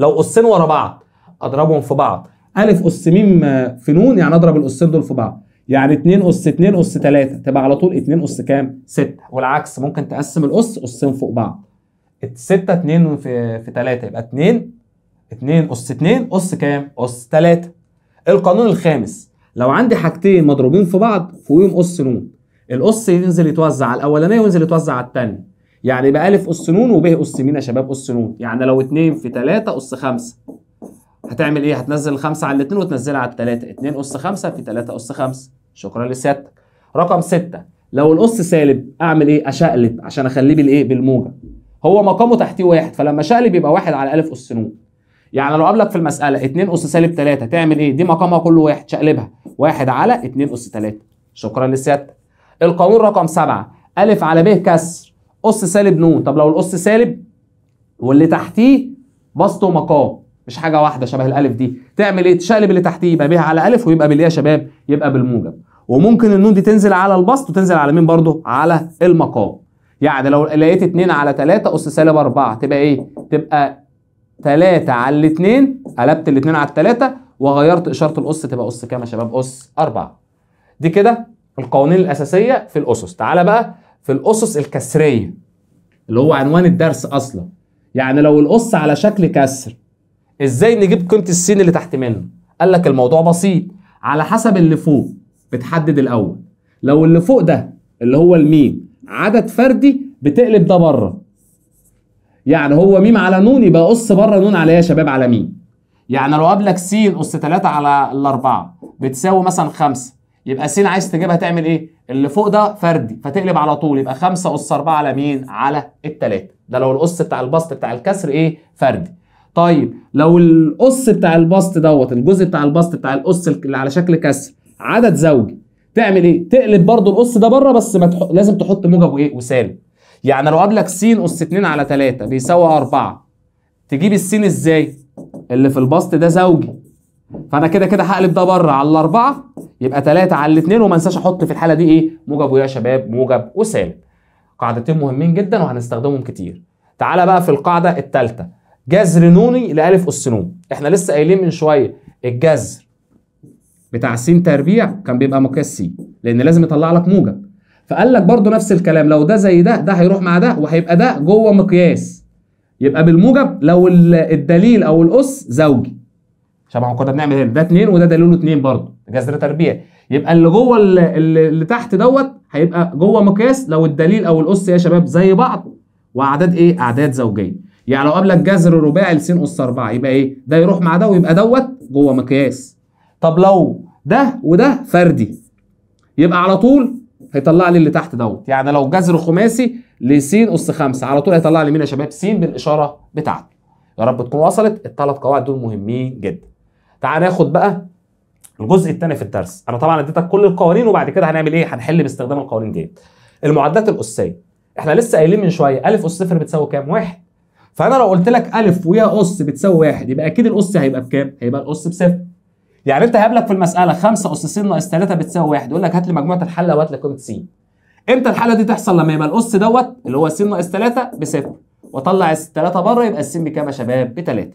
لو قصين ورا بعض اضربهم في بعض الف اس م في نون يعني اضرب القصين دول في بعض يعني 2 اس 2 اس 3 تبقى على طول 2 اس كام 6 والعكس ممكن تقسم القص قصين فوق بعض 6 2 في في 3 يبقى 2 2 اس 2 اس كام اس 3 القانون الخامس لو عندي حاجتين مضروبين في بعض فوقيهم قص نون القص ينزل يتوزع على الاولانيه وينزل يتوزع على الثانيه يعني يبقى ألف أس نون وب أس م يا شباب أس ن يعني لو 2 في 3 أس 5 هتعمل إيه؟ هتنزل 5 على الاثنين وتنزلها على الثلاثة 2 أس 5 في 3 أس 5 شكرا لسيادتك رقم 6 لو الأس سالب أعمل إيه؟ أشقلب عشان أخليه بالإيه؟ بالموجة هو مقامه تحتيه واحد فلما اشقلب يبقى واحد على ألف أس ن يعني لو قابلك في المسألة 2 أس سالب 3 تعمل إيه؟ دي مقامها كله واحد شقلبها واحد على 2 أس 3 شكرا لسيادتك القانون رقم 7 ا على ب كسر اس سالب نون طب لو الاس سالب واللي تحتيه بسط ومقام مش حاجه واحده شبه الالف دي تعمل ايه تشقلب اللي تحتيه يبقى بيها على الف ويبقى بالياء يا شباب يبقى بالموجب وممكن النون دي تنزل على البسط وتنزل على مين برضه على المقام يعني لو لقيت 2 على 3 اس سالب 4 تبقى ايه تبقى 3 على الاثنين قلبت الاثنين على الثلاثه وغيرت اشاره الاس تبقى اس كام يا شباب اس 4 دي كده القوانين الاساسيه في الاسس تعالى بقى في الاسس الكسريه اللي هو عنوان الدرس اصلا يعني لو القص على شكل كسر ازاي نجيب قيمه السين اللي تحت منه قال لك الموضوع بسيط على حسب اللي فوق بتحدد الاول لو اللي فوق ده اللي هو الميم عدد فردي بتقلب ده بره يعني هو ميم على نون يبقى قص بره نون على ايه يا شباب على ميم يعني لو قابلك س قص 3 على الاربعه بتساوي مثلا 5 يبقى س عايز تجيبها تعمل ايه؟ اللي فوق ده فردي فتقلب على طول يبقى 5 اس 4 على مين؟ على التلاتة ده لو الاس بتاع البسط بتاع الكسر ايه؟ فردي طيب لو الاس بتاع البسط دوت الجزء بتاع البسط بتاع الاس اللي على شكل كسر عدد زوجي تعمل ايه؟ تقلب برضو القص ده بره بس ما تح... لازم تحط موجب وايه؟ وسالب يعني لو قابلك س اس 2 على 3 بيساوي 4 تجيب السين ازاي؟ اللي في البسط ده زوجي فانا كده كده هقلب ده بره على الاربعه يبقى 3 على الاثنين وما انساش احط في الحاله دي ايه موجب ويا شباب موجب وسالب قاعدتين مهمين جدا وهنستخدمهم كتير تعالى بقى في القاعده الثالثه جذر نوني لالف اس نون احنا لسه قايلين من شويه الجذر بتاع س تربيع كان بيبقى مقياس س لان لازم يطلع لك موجب فقال لك برضو نفس الكلام لو ده زي ده ده هيروح مع ده وهيبقى ده جوه مقياس يبقى بالموجب لو الدليل او الاس زوجي شبه ما كنا بنعمل هنا ده 2 وده دليله 2 برضه جذر تربيع يبقى اللي جوه اللي, اللي تحت دوت هيبقى جوه مقياس لو الدليل او الاس يا شباب زي بعض واعداد ايه اعداد زوجيه يعني لو قابلك جذر رباعي لسين اس 4 يبقى ايه ده يروح مع ده ويبقى دوت جوه مقياس طب لو ده وده فردي يبقى على طول هيطلع لي اللي تحت دوت يعني لو جذر خماسي س اس 5 على طول هيطلع لي مين يا شباب س بالاشاره بتاعته يا رب تكون وصلت الثلاث قواعد دول مهمين جدا تعال ناخد بقى الجزء الثاني في الدرس انا طبعا اديتك كل القوانين وبعد كده هنعمل ايه هنحل باستخدام القوانين دي المعدات الاسيه احنا لسه قايلين من شويه الف اس صفر بتساوي كام واحد فانا لو قلت لك الف ويا اس بتساوي واحد يبقى اكيد الاس هيبقى بكام هيبقى الاس بصفر يعني انت هيقابلك في المساله 5 اس س ناقص 3 بتساوي واحد يقول لك هات لي مجموعه الحله وهات لي قيمه س امتى الحاله دي تحصل لما يبقى الاس دوت اللي هو س ناقص 3 بصفر واطلع الثلاثه بره يبقى السين بكام يا شباب؟ بثلاثه.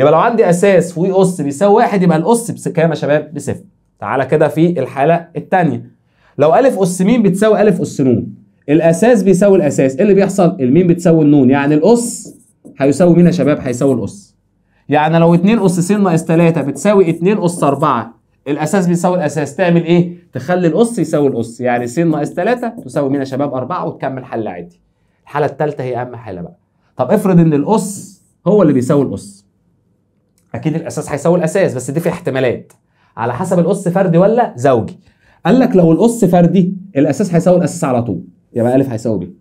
يبقى لو عندي اساس وي اس بيساوي واحد يبقى الاس بكام يا شباب؟ بصفر. تعالى كده في الحاله الثانيه. لو الف اس م بتساوي الف اس ن. الاساس بيساوي الاساس، ايه اللي بيحصل؟ الميم بتساوي النون، يعني الاس هيساوي مين يا شباب؟ هيساوي الاس. يعني لو 2 اس س ناقص 3 بتساوي 2 اس 4 الاساس بيساوي الاساس تعمل ايه؟ تخلي الاس يساوي الاس، يعني س ناقص 3 تساوي مين يا شباب؟ 4 وتكمل حل عادي. الحاله الثالثه هي اهم حاله بقى. طب افرض ان الاس هو اللي بيساوي الاس. اكيد الاساس هيساوي الاساس بس دي في احتمالات على حسب الاس فردي ولا زوجي قال لك لو الاس فردي الاساس هيساوي الاساس على طول يبقى الف هيساوي ب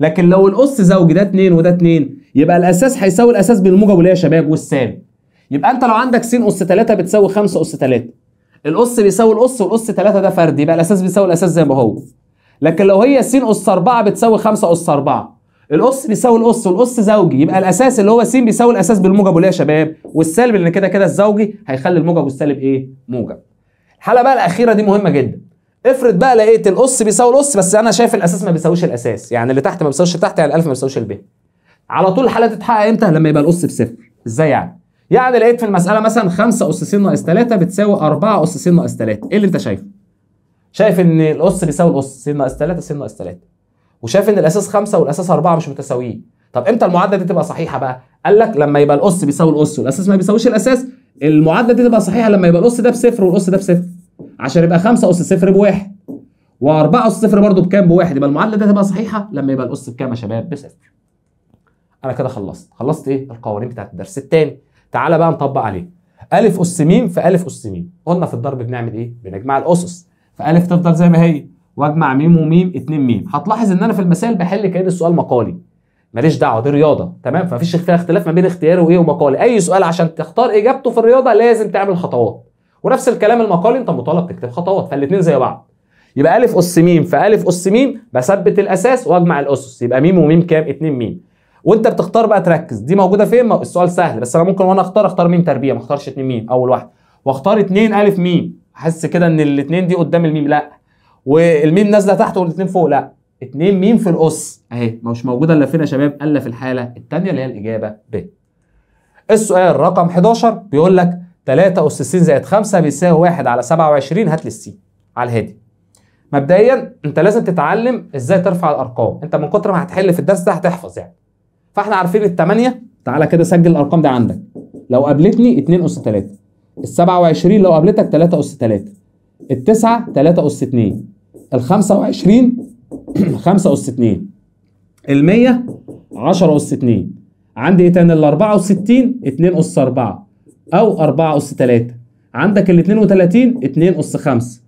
لكن لو الاس زوجي ده 2 وده 2 يبقى الاساس هيساوي الاساس بالموجب اللي هي شباب والسالب يبقى انت لو عندك س اس 3 بتساوي 5 اس 3 الاس بيساوي الاس والاس 3 ده فردي يبقى الاساس بيساوي الاساس زي ما هو لكن لو هي س اس 4 بتساوي 5 اس 4 الأس بيساوي الأس والأس زوجي يبقى الأساس اللي هو س بيساوي الأساس بالموجب وليه يا شباب والسالب لأن كده كده الزوجي هيخلي الموجب والسالب إيه؟ موجب. الحالة بقى الأخيرة دي مهمة جدا. افرض بقى لقيت الأس بيساوي الأس بس أنا شايف الأساس ما بيساويش الأساس، يعني اللي تحت ما بيساويش تحت يعني الألف ما بيساويش الباء على طول الحالة تتحقق إمتى؟ لما يبقى الأس بصفر. إزاي يعني؟ يعني لقيت في المسألة مثلا 5 أس س ناقص 3 بتساوي 4 أس س ناقص 3، إيه اللي أنت شايفه؟ شايف إن الأس بيساوي الأس س ناقص 3 س ناقص 3. وشاف ان الاساس خمسه والاساس اربعه مش متساويين طب امتى المعادله دي تبقى صحيحه بقى قال لك لما يبقى الاس بيساوي الاس والاساس ما بيساويش الاساس المعادله دي تبقى صحيحه لما يبقى الاس ده بصفر والاس ده بصفر عشان يبقى 5 اس صفر بواحد و4 اس صفر برضه بكام بواحد يبقى المعادله دي تبقى صحيحه لما يبقى الاس بكام يا شباب بصفر انا كده خلصت خلصت ايه القوانين بتاعت الدرس الثاني تعالى بقى نطبق عليه ا اس م في ا اس م قلنا في الضرب بنعمل ايه بنجمع الاسس فالف تفضل زي ما هي واجمع م وم 2 م هتلاحظ ان انا في المسائل بحل كان السؤال مقالي ماليش دعوه دي رياضه تمام فمفيش فيها اختلاف ما بين اختياري وايه ومقالي اي سؤال عشان تختار اجابته في الرياضه لازم تعمل خطوات ونفس الكلام المقالي انت مطالب تكتب خطوات فالاثنين زي بعض يبقى الف اس م فالف اس م بثبت الاساس واجمع الاسس يبقى م وم كام 2 م وانت بتختار بقى تركز دي موجوده فين السؤال سهل بس انا ممكن وانا اختار اختار م تربيع ما اختارش 2 م اول واحده واختار 2 الف م احس كده ان الاثنين دي قدام الميم لا والميم نازله تحت والاثنين فوق لا اثنين ميم في الاس اهي مش موجوده الا فين يا شباب الا في الحاله الثانيه اللي هي الاجابه ب السؤال رقم 11 بيقول لك 3 اس س زائد 5 بيساوي 1 على 27 هات لي السي على الهادي مبدئيا انت لازم تتعلم ازاي ترفع الارقام انت من كتر ما هتحل في الدرس ده هتحفظ يعني فاحنا عارفين ال 8 تعالى كده سجل الارقام دي عندك لو قابلتني 2 اس 3 ال 27 لو قابلتك 3 اس 3 التسعة 3 أس 2 ال 25 5 أس 2 ال 100 10 أس 2 عندي إيه تاني ال 64 2 أس 4 أو 4 أس 3 عندك ال 32 2 أس 5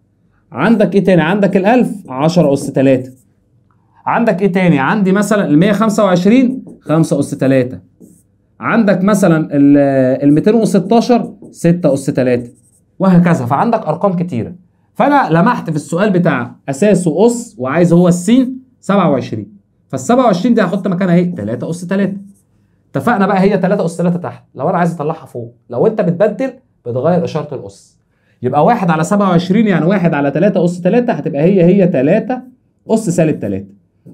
عندك إيه تاني عندك ال 1000 10 أس 3 عندك إيه تاني عندي مثلا ال 125 5 أس 3 عندك مثلا ال 216 6 أس 3 وهكذا فعندك أرقام كتيرة فانا لمحت في السؤال بتاع اساسه اس وعايز هو السين 27 فال 27 دي هحط مكانها ايه 3 اس 3 اتفقنا بقى هي 3 اس 3 تحت لو انا عايز اطلعها فوق لو انت بتبدل بتغير اشاره الاس يبقى 1 على 27 يعني 1 على 3 اس 3 هتبقى هي هي 3 اس سالب 3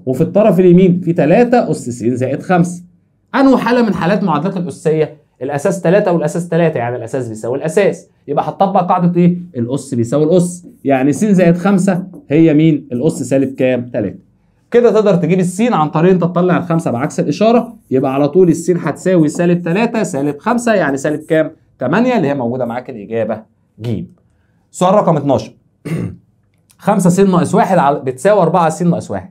وفي الطرف اليمين في 3 اس س زائد 5 انه حاله من حالات معادلات الاسيه الاساس 3 والاساس 3 يعني الاساس بيساوي الاساس يبقى هتطبق قاعده ايه الاس بيساوي الاس يعني س زائد 5 هي مين الاس سالب كام 3 كده تقدر تجيب السين عن طريق انت تطلع الخمسه بعكس الاشاره يبقى على طول السين هتساوي سالب 3 سالب 5 يعني سالب كام 8 اللي هي موجوده معاك الاجابه ج سؤال رقم 12 5 س ناقص 1 بتساوي 4 س ناقص 1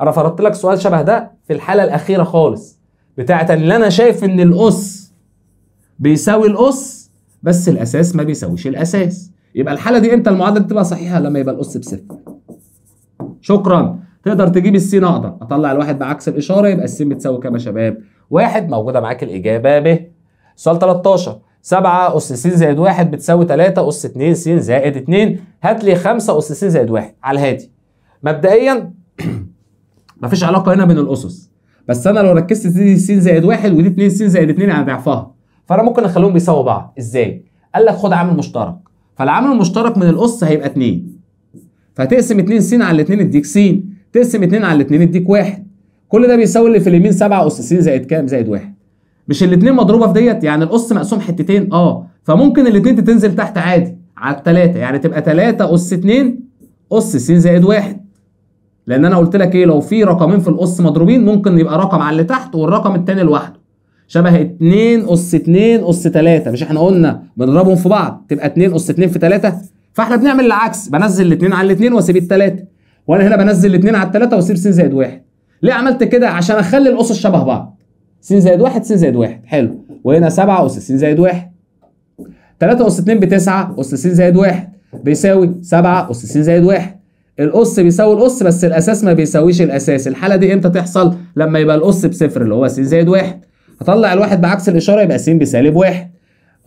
انا فرضت لك سؤال شبه ده في الحاله الاخيره خالص بتاعت اللي انا شايف ان الاس بيساوي الأس بس الأساس ما بيساويش الأساس يبقى الحالة دي امتى المعادلة بتبقى صحيحة لما يبقى الأس بصفر شكرا تقدر تجيب السين اقدر اطلع الواحد بعكس الاشاره يبقى السين بتساوي كام يا شباب؟ واحد موجوده معاك الاجابه ب. سؤال 13 7 اس س زائد 1 بتساوي 3 اس 2 س زائد 2 هات لي 5 اس س زائد 1 على الهادي. مبدئيا مفيش علاقه هنا بين الاسس بس انا لو ركزت دي س زائد 1 ودي 2 س زائد 2 على ضعفها فانا ممكن اخليهم بيساووا بعض ازاي قال لك خد عامل مشترك فالعامل المشترك من الاس هيبقى 2 فتقسم 2 س على 2 اديك س تقسم 2 على 2 اديك 1 كل ده بيساوي اللي في اليمين 7 اس س زائد كام زائد 1 مش الاثنين مضروبه في ديت يعني الاس مقسوم حتتين اه فممكن الاثنين تنزل تحت عادي على الثلاثه يعني تبقى 3 اس 2 اس س زائد 1 لان انا قلت لك ايه لو في رقمين في الاس مضروبين ممكن يبقى رقم على اللي تحت والرقم الثاني لوحده شبه 2 اس 2 اس 3 مش احنا قلنا بنضربهم في بعض تبقى 2 اس 2 في 3 فاحنا بنعمل العكس بنزل الاثنين على الاثنين واسيب الثلاثه وانا هنا بنزل الاثنين على الثلاثه واسيب س زائد 1 ليه عملت كده عشان اخلي الاسس شبه بعض س زائد 1 س زائد 1 حلو وهنا 7 اس س زائد 1 3 اس 2 ب 9 اس س زائد 1 بيساوي 7 اس س زائد 1 الاس بيساوي الاس بس الاساس ما بيساويش الاساس الحاله دي امتى تحصل لما يبقى الاس بصفر اللي هو س زائد 1 هطلع الواحد بعكس الاشاره يبقى س بسالب واحد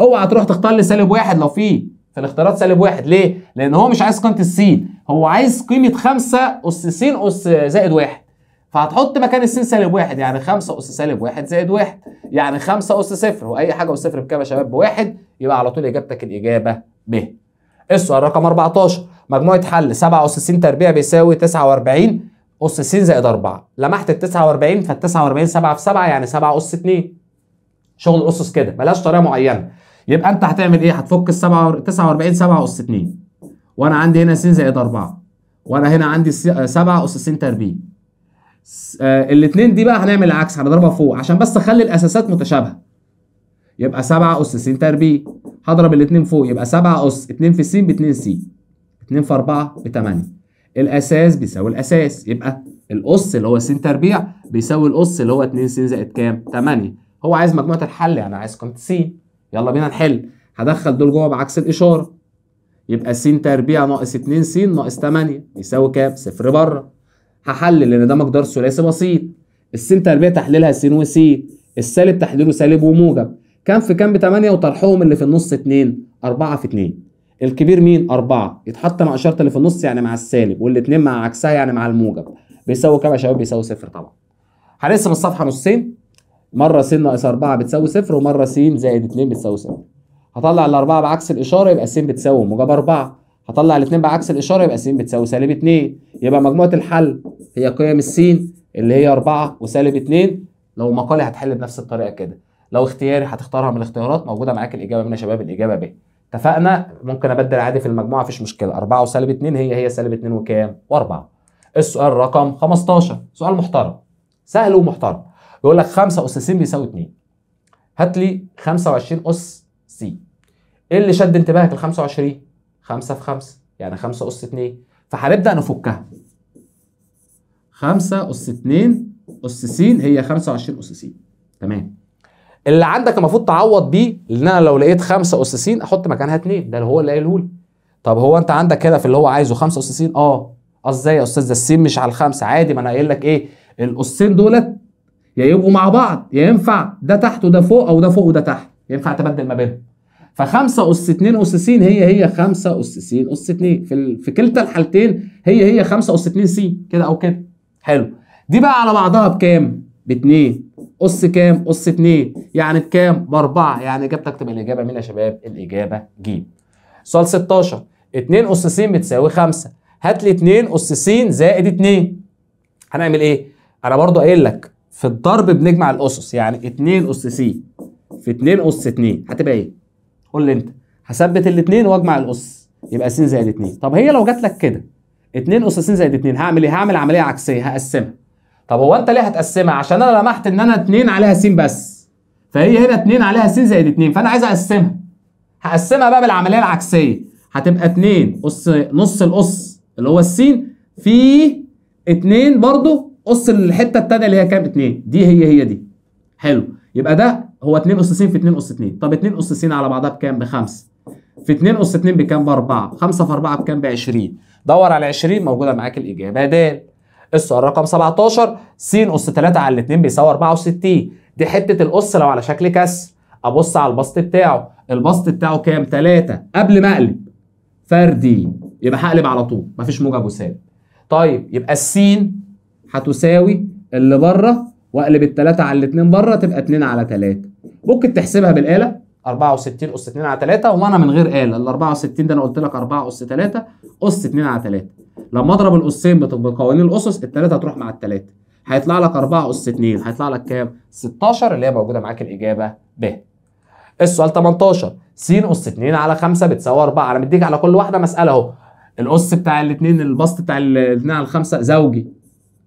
اوعى تروح تختار لي سالب واحد لو في في الاختيارات سالب واحد ليه؟ لان هو مش عايز قيمه السين هو عايز قيمه 5 اس س اس زائد واحد فهتحط مكان السين سالب واحد يعني 5 اس سالب واحد زائد واحد يعني 5 اس صفر واي حاجه اس صفر بكام يا شباب؟ بواحد يبقى على طول اجابتك الاجابه ب. السؤال رقم 14 مجموعه حل 7 اس س تربيع بيساوي 49 قص س زائد 4 لمحت ال 49 فال 49 7 في 7 يعني 7 قص 2 شغل الاسس كده بلاش طريقه معينه يبقى انت هتعمل ايه هتفك ال 49 7 قص 2 وانا عندي هنا س زائد 4 وانا هنا عندي 7 آه، قص س تربيع آه، الاثنين دي بقى هنعمل العكس هنضربها فوق عشان بس اخلي الاساسات متشابهه يبقى 7 اس س تربيع هضرب الاثنين فوق يبقى 7 اس 2 في س ب 2 س 2 في 4 ب 8 الاساس بيساوي الاساس يبقى الاس اللي هو س تربيع بيساوي الاس اللي هو 2 س زائد كام 8 هو عايز مجموعه الحل انا يعني عايز عايزكم س يلا بينا نحل هدخل دول جوه بعكس الاشاره يبقى س تربيع ناقص 2 س ناقص 8 يساوي كام صفر بره هحلل لان ده مقدار ثلاثي بسيط السين تربيع تحليلها س وس السالب تحليله سالب وموجب كام في كام ب 8 وطرحهم اللي في النص 2 4 في 2 الكبير مين أربعة، يتحط مع إشارة اللي في النص يعني مع السالب والاثنين مع عكسها يعني مع الموجب بيساوي كام يا شباب بيساوي صفر طبعا هنقسم الصفحه نصين مره س ناقص أربعة بتساوي صفر ومره س زائد اتنين بتساوي صفر هطلع الاربعه بعكس الاشاره يبقى س بتساوي موجب أربعة. هطلع الاثنين بعكس الاشاره يبقى س بتساوي سالب اتنين. يبقى مجموعه الحل هي قيم الس اللي هي أربعة وسالب اتنين. لو مقالي هتحل بنفس الطريقه كده لو اختياري هتختارها من الاختيارات موجوده معاك الاجابه من يا شباب الاجابه ب اتفقنا ممكن ابدل عادي في المجموعه مفيش مشكله 4 وسالب 2 هي هي سالب 2 وكام؟ و4 السؤال رقم 15 سؤال محترم سهل ومحترم بيقول لك 5 اس س بيساوي 2 هات لي 25 اس س ايه اللي شد انتباهك ال 25 5 في 5 يعني 5 اس 2 فهنبدا نفكها 5 اس 2 اس س هي 25 اس س تمام اللي عندك المفروض تعوض بيه ان انا لو لقيت خمسه اس س احط مكانها اثنين ده اللي هو اللي قايله لي طب هو انت عندك هدف اللي هو عايزه خمسه اس س اه ازاي يا استاذ ده السين مش على الخمسه عادي ما انا قايل لك ايه الاسين دولت يا يبقوا مع بعض يا ينفع ده تحت وده فوق او ده فوق وده تحت ينفع تبدل ما بينهم فخمسة أس اتنين أس س هي هي خمسة أس س أس اتنين في ال... في كلتا الحالتين هي هي خمسة أس اتنين س كده أو كده حلو دي بقى على بعضها بكام؟ باتنين قص كام؟ قص 2 يعني بكام؟ باربعه يعني اجابتك تبقى الاجابه مين يا شباب؟ الاجابه ج. سؤال 16 2 قص س بتساوي 5 هات لي 2 قص س زائد 2 هنعمل ايه؟ انا برضو قايل لك في الضرب بنجمع الاسس يعني 2 اس س في 2 اس 2 هتبقى ايه؟ قول لي انت هثبت الاثنين واجمع الاس يبقى س زائد 2 طب هي لو جات لك كده 2 اس س زائد 2 هعمل ايه؟ هعمل عمليه عكسيه هقسمها طب هو انت ليه هتقسمها عشان انا لمحت ان انا 2 عليها س بس فهي هنا 2 عليها س زائد 2 فانا عايز اقسمها هقسمها بقى بالعمليه العكسيه هتبقى 2 قص نص القص اللي هو السين في 2 برضه قص الحته الثانيه اللي هي كام 2 دي هي هي دي حلو يبقى ده هو 2 قص س في 2 قص 2 طب 2 قص س على بعضها بكام ب 5 في 2 قص 2 بكام ب 4 5 في 4 بكام ب 20 دور على 20 موجوده معاك الاجابه د السؤال رقم 17 س اس 3 على 2 بيساوي 64 دي حته القص لو على شكل كسر ابص على البسط بتاعه البسط بتاعه كام 3 قبل ما اقلب فردي يبقى هقلب على طول مفيش موجب وسالب طيب يبقى السين هتساوي اللي بره واقلب 3 على 2 بره تبقى 2 على 3 ممكن تحسبها بالآلة 64 أس 2 على 3 وأنا من غير آلة ال 64 ده أنا قلت لك 4 أس 3 أس 2 على 3 لما اضرب الاسين بقوانين الاسس الثلاثه هتروح مع الثلاثه هيطلع لك 4 اس 2 هيطلع لك كام 16 اللي هي موجوده معاك الاجابه ب السؤال 18 س اس 2 على 5 بتساوي 4 انا مديك على كل واحده مساله اهو الاس بتاع الاثنين البسط بتاع الاثنين على 5 زوجي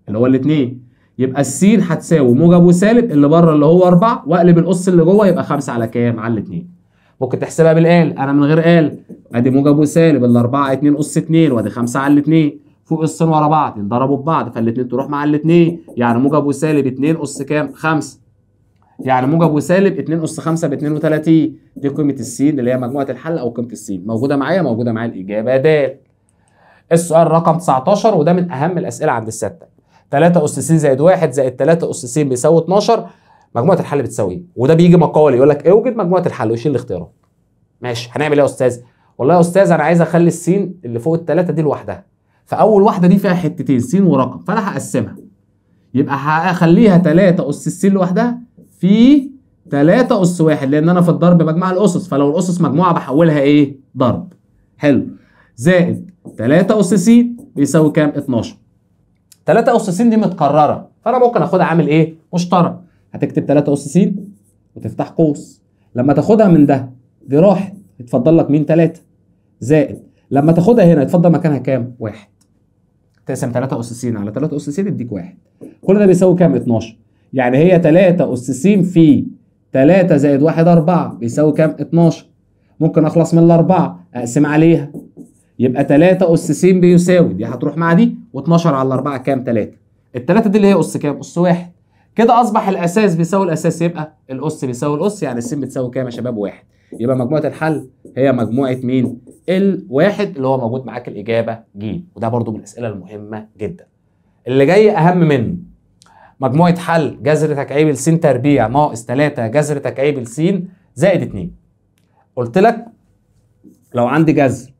اللي هو الاثنين يبقى السين هتساوي موجب وسالب اللي بره اللي هو 4 واقلب الاس اللي جوه يبقى 5 على كام على الاثنين ممكن تحسبها بالآل انا من غير آل ادي موجب وسالب الاربعه 2 اس 2 وادي 5 على 2 فوق الصين ورا بعض انضربوا ببعض فالاثنين تروح مع الاثنين يعني موجب وسالب 2 اس كام 5 يعني موجب وسالب 2 اس 5 ب 32 دي قيمه السين اللي هي مجموعه الحل او قيمه السين موجوده معايا موجوده معايا الاجابه د السؤال رقم 19 وده من اهم الاسئله عند الستة 3 اس س زائد 1 زائد 3 اس س بيساوي 12 مجموعه الحل بتساوي ايه وده بيجي مقال يقول لك اوجد إيه مجموعه الحل وشيل الاختيارات ماشي هنعمل ايه يا استاذ والله يا استاذ انا عايز اخلي السين اللي فوق الثلاثه دي لوحدها فاول واحده دي فيها حتتين سين ورقم فانا هقسمها يبقى هخليها 3 اس السين لوحدها في 3 اس واحد لان انا في الضرب بجمع الاسس فلو الاسس مجموعه بحولها ايه ضرب حلو زائد 3 اس س بيساوي كام 12 3 اس س دي متكرره فانا ممكن اخدها عامل ايه مشترك هتكتب 3 اس س وتفتح قوس لما تاخدها من ده دي راحت اتفضل لك مين 3 زائد لما تاخدها هنا اتفضل مكانها كام؟ 1 تقسم 3 اس س على 3 اس س يديك 1 كل ده بيساوي كام؟ 12 يعني هي 3 اس س في 3 زائد 1 4 بيساوي كام؟ 12 ممكن اخلص من الاربعه اقسم عليها يبقى 3 اس س بيساوي دي هتروح مع دي و12 على الاربعه كام؟ 3 الثلاثه دي اللي هي اس كام؟ اس واحد كده اصبح الاساس بيساوي الاساس يبقى الاس بيساوي الاس يعني السين بتساوي كام يا شباب واحد يبقى مجموعه الحل هي مجموعه مين الواحد اللي هو موجود معاك الاجابه ج وده برضو من الاسئله المهمه جدا اللي جاي اهم منه مجموعه حل جذر تكعيب الس تربيع ناقص 3 جذر تكعيب السين زائد 2 قلت لك لو عندي جذر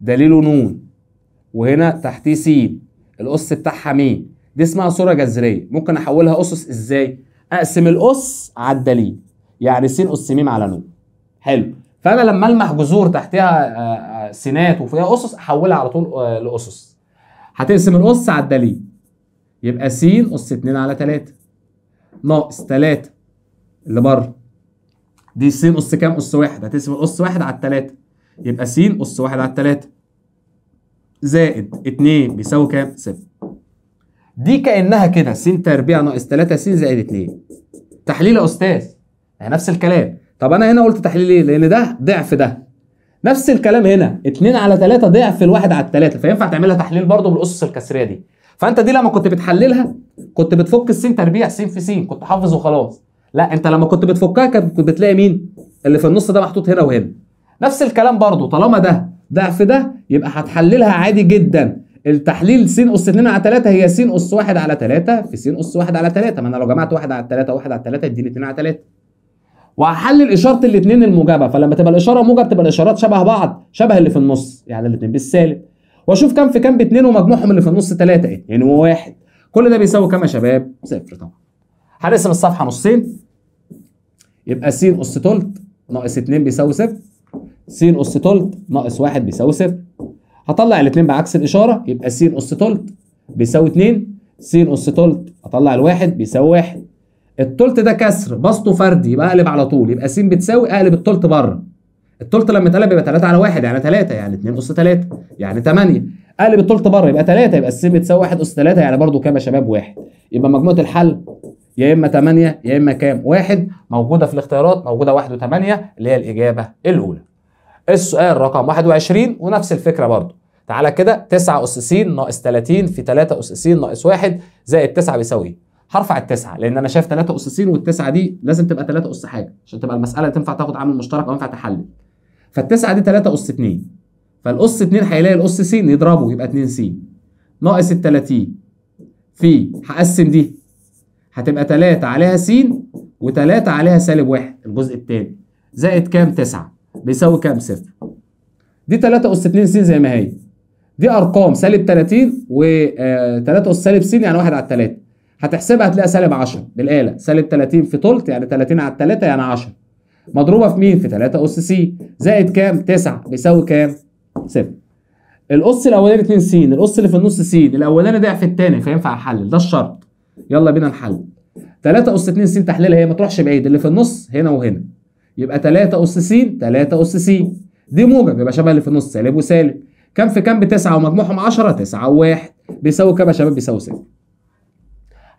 دليله نون وهنا تحتيه س الاس بتاعها مين دي اسمها صوره جذريه ممكن احولها اسس ازاي اقسم الاس على الدليل يعني س اس م على ن حلو فانا لما المح جذور تحتها آه، آه، سينات وفيها اسس احولها على طول آه، لاسس هتقسم الاس على الدليل يبقى س اس 2 على 3 ناقص 3 اللي بره دي س اس كام اس 1 هتقسم الاس 1 على 3 يبقى س اس 1 على 3 زائد 2 بيساوي كام 0 دي كانها كده س تربيع ناقص 3 س زائد 2 تحليل يا استاذ يعني نفس الكلام طب انا هنا قلت تحليل ايه لان ده ضعف ده نفس الكلام هنا 2 على 3 ضعف الواحد على 3 فينفع تعملها تحليل برضه بالاسس الكسريه دي فانت دي لما كنت بتحللها كنت بتفك السين تربيع سين في سين كنت حافظ وخلاص لا انت لما كنت بتفكها كنت بتلاقي مين اللي في النص ده محطوط هنا وهنا نفس الكلام برضه طالما ده ضعف ده يبقى هتحللها عادي جدا التحليل س اس 2 على 3 هي س اس 1 على 3 في س اس 1 على 3 ما انا لو جمعت 1 على 3 و1 على 3 يديني 2 على 3 وهحلل اشاره الاثنين الموجبه فلما تبقى الاشاره موجبه تبقى الاشارات شبه بعض شبه اللي في النص يعني الاثنين بالسالب واشوف كام في كام 2 ومجموعهم اللي في النص 3 2 و1 كل ده بيساوي كام يا شباب؟ صفر طبعا هنقسم الصفحه نصين يبقى س اس ثلث ناقص 2 بيساوي صفر س اس ثلث ناقص 1 بيساوي صفر هطلع الاثنين بعكس الاشاره يبقى س اس تلت بيساوي 2 س اس تلت اطلع الواحد بيساوي 1 التلت ده كسر بسطه فردي يبقى اقلب على طول يبقى س بتساوي اقلب التلت بره التلت لما اتقلب يبقى 3 على 1 يعني 3 يعني 2 اس 3 يعني 8 اقلب التلت بره يبقى 3 يبقى الس بتساوي 1 اس 3 يعني برده كام يا شباب 1 يبقى مجموعه الحل يا اما 8 يا اما كام 1 موجوده في الاختيارات موجوده 1 و8 اللي هي الاجابه الاولى السؤال رقم 21 ونفس الفكره برضه تعالى كده 9 أس س ناقص 30 في 3 أس س ناقص 1 زائد 9 بيساوي هرفع التسعة لأن أنا شايف 3 أس س والتسعة دي لازم تبقى 3 أس حاجة عشان تبقى المسألة تنفع تاخد عامل مشترك أو ينفع تحلل فالتسعة دي 3 أس 2 فالأس 2 هيلاقي الأس س يضربه يبقى 2 س ناقص ال 30 في هقسم دي هتبقى 3 عليها س و3 عليها سالب 1 الجزء الثاني زائد كام 9 بيساوي كام صفر دي 3 أس 2 س زي ما هي دي ارقام سالب 30 و3 اس سالب س يعني 1 على 3 هتحسبها هتلاقي سالب 10 بالاله سالب 30 في تلت يعني 30 على 3 يعني 10 مضروبه في مين في 3 اس س زائد كام 9 بيساوي كام 0 الاس الاولاني 2 س الاس اللي في النص س الاولاني ضعف الثاني فينفع احلل ده الشرط يلا بينا نحلل 3 اس 2 س تحليلها هي ما تروحش بعيد اللي في النص هنا وهنا يبقى 3 اس س 3 اس س دي موجب يبقى شبه اللي في النص سالب وسالب كام في كام بتسعة ومجموعهم 10 9 و1 بيساوي كام يا شباب بيساوي 6.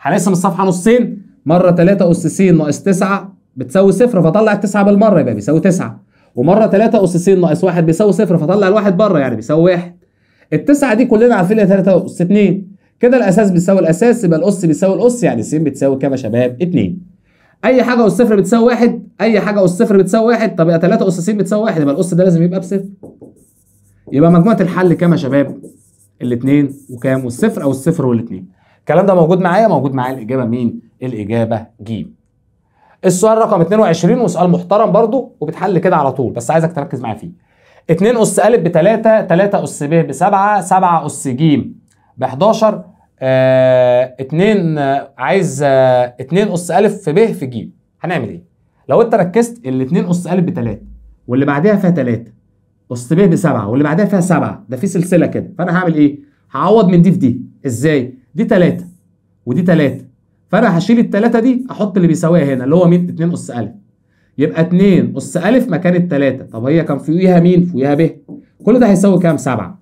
هنقسم الصفحه نصين مره 3 اس س ناقص 9 بتساوي صفر فطلع التسعة بالمره يبقى بيساوي 9 ومره 3 اس س ناقص 1 بيساوي صفر فطلع الواحد بره يعني بيساوي 1 التسعة دي كلنا عارفين 3 اس 2 كده الاساس بيساوي الاساس يبقى الاس بيساوي الاس يعني س بتساوي كام يا شباب 2 اي حاجه صفر بتساوي 1 اي حاجه صفر بتساوي 1 طب يا 3 اس س بتساوي 1 يبقى الاس ده لازم يبقى بصفر يبقى مجموعه الحل كام يا شباب؟ الاثنين وكام والصفر او الصفر والاثنين. الكلام ده موجود معايا موجود معايا الاجابه مين؟ الاجابه ج. السؤال رقم 22 وسؤال محترم برضو وبتحل كده على طول بس عايزك تركز معايا فيه. 2 اس ا ب 3 3 اس ب ب 7 7 اس ج ب 11 2 آه عايز 2 آه، اس ا في ب في ج هنعمل ايه؟ لو انت ركزت الـ 2 اس ا ب 3 واللي بعدها فيها 3 وسط ب بسبعه واللي بعدها فيها سبعه ده في سلسله كده فانا هعمل ايه؟ هعوض من دي في دي ازاي؟ دي 3 ودي 3 فانا هشيل 3 دي احط اللي بيساويها هنا اللي هو مين؟ 2 اس ا يبقى 2 اس ا مكان 3 طب هي كان فوقيها مين؟ فوقيها ب كل ده هيساوي كام؟ سبعه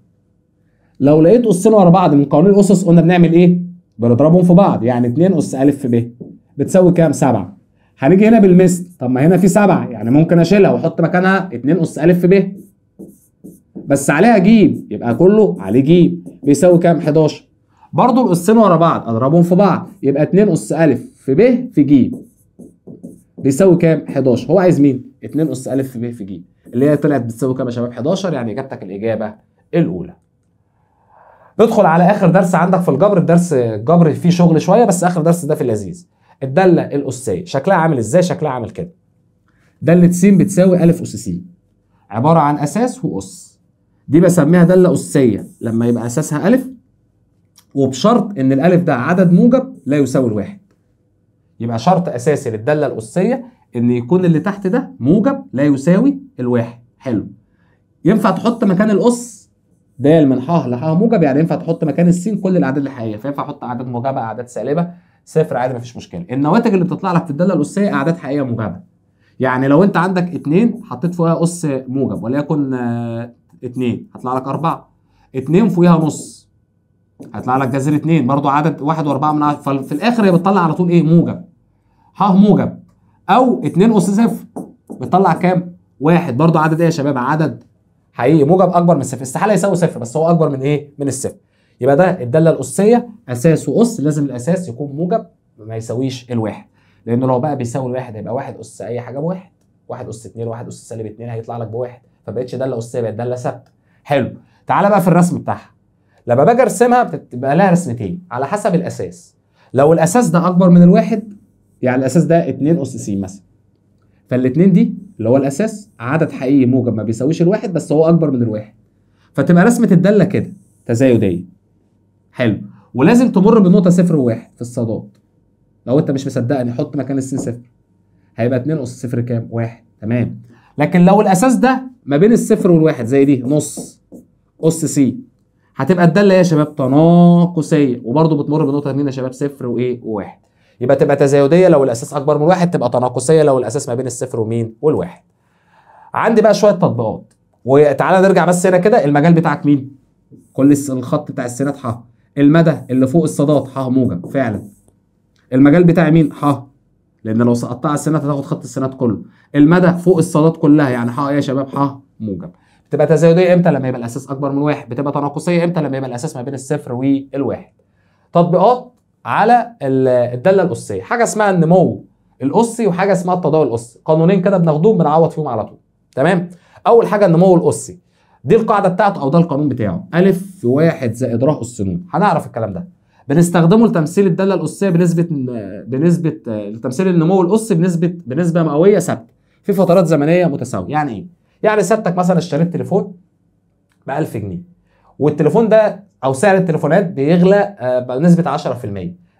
لو لقيت اسين ورا بعض من قانون الاسس قلنا بنعمل ايه؟ بنضربهم في بعض يعني 2 اس ا في ب بتساوي كام؟ 7 هنيجي هنا بالمثل طب ما هنا في 7 يعني ممكن اشيلها واحط مكانها 2 اس ا في ب بس عليها جيم يبقى كله عليه جيم بيساوي كام 11 برضو القسين ورا بعض اضربهم في بعض يبقى 2 اس ا في ب في ج بيساوي كام 11 هو عايز مين 2 اس ا في ب في ج اللي هي طلعت بتساوي كام يا شباب 11 يعني اجابتك الاجابه الاولى ندخل على اخر درس عندك في الجبر الدرس الجبر فيه شغل شويه بس اخر درس ده في اللذيذ الداله الاسيه شكلها عامل ازاي شكلها عامل كده داله س بتساوي ا اس س عباره عن اساس واس دي بسميها داله اسيه لما يبقى اساسها الف وبشرط ان الالف ده عدد موجب لا يساوي الواحد يبقى شرط اساسي للداله الاسيه ان يكون اللي تحت ده موجب لا يساوي الواحد حلو ينفع تحط مكان الاس د من ح لح موجب يعني ينفع تحط مكان السين كل الاعداد الحقيقيه فينفع احط اعداد موجبه اعداد سالبه صفر عادي مفيش مشكله النواتج اللي بتطلع لك في الداله الاسيه اعداد حقيقيه موجبه يعني لو انت عندك اتنين حطيت فوقها اس موجب وليكن آه، 2 هيطلع لك 4 2 فوقيها نص هيطلع لك جذر 2 برضو عدد 1 و4 من ففي الاخر هي بتطلع على طول ايه موجب ه موجب او 2 اس صفر بتطلع كام؟ 1 برضو عدد ايه يا شباب؟ عدد حقيقي موجب اكبر من الصفر استحاله يساوي صفر بس هو اكبر من ايه؟ من الصفر يبقى ده الداله الاسيه اساس واس لازم الاساس يكون موجب ما يساويش الواحد لانه لو بقى بيساوي الواحد هيبقى واحد اس اي حاجه بواحد واحد اس 2 واحد اس سالب 2 هيطلع لك بواحد فبقتش داله اساسيه بقت داله ثابته حلو تعالى بقى في الرسم بتاعها لما باجي ارسمها بتبقى لها رسمتين على حسب الاساس لو الاساس ده اكبر من الواحد يعني الاساس ده 2 اس س مثلا فالاثنين دي اللي هو الاساس عدد حقيقي موجب ما بيساويش الواحد بس هو اكبر من الواحد فتبقى رسمه الداله كده تزايديه حلو ولازم تمر بنقطه صفر وواحد في الصادات لو انت مش مصدقني حط مكان السين صفر هيبقى 2 اس صفر كام؟ واحد تمام لكن لو الاساس ده ما بين الصفر والواحد زي دي نص اس سي هتبقى الداله يا شباب تناقصيه وبرده بتمر بنقطه مين يا شباب صفر وايه وواحد يبقى تبقى تزايديه لو الاساس اكبر من واحد تبقى تناقصيه لو الاساس ما بين الصفر ومين والواحد عندي بقى شويه تطبيقات وتعالى نرجع بس هنا كده المجال بتاعك مين كل الخط بتاع السينات ح المدى اللي فوق الصادات ح موجب فعلا المجال بتاعي مين ح لان لو سقطتها على السينات هتاخد خط السينات كله المدى فوق الصادات كلها يعني ح يا شباب ح موجب بتبقى تزايديه امتى لما يبقى الاساس اكبر من واحد بتبقى تناقصيه امتى لما يبقى الاساس ما بين الصفر والواحد تطبيقات على الداله الاسيه حاجه اسمها النمو الاسي وحاجه اسمها التداول الاسي قانونين كده بناخدهم بنعوض فيهم على طول تمام اول حاجه النمو الاسي دي القاعده بتاعته او ده القانون بتاعه الف في واحد زائد ر اس ن هنعرف الكلام ده بنستخدمه لتمثيل الداله الاسيه بنسبه بنسبه لتمثيل النمو الاسي بنسبه بنسبه مئويه ثابته في فترات زمنيه متساويه يعني ايه يعني سيادتك مثلا اشتريت تليفون ب 1000 جنيه والتليفون ده او سعر التليفونات بيغلى آه، بنسبه 10%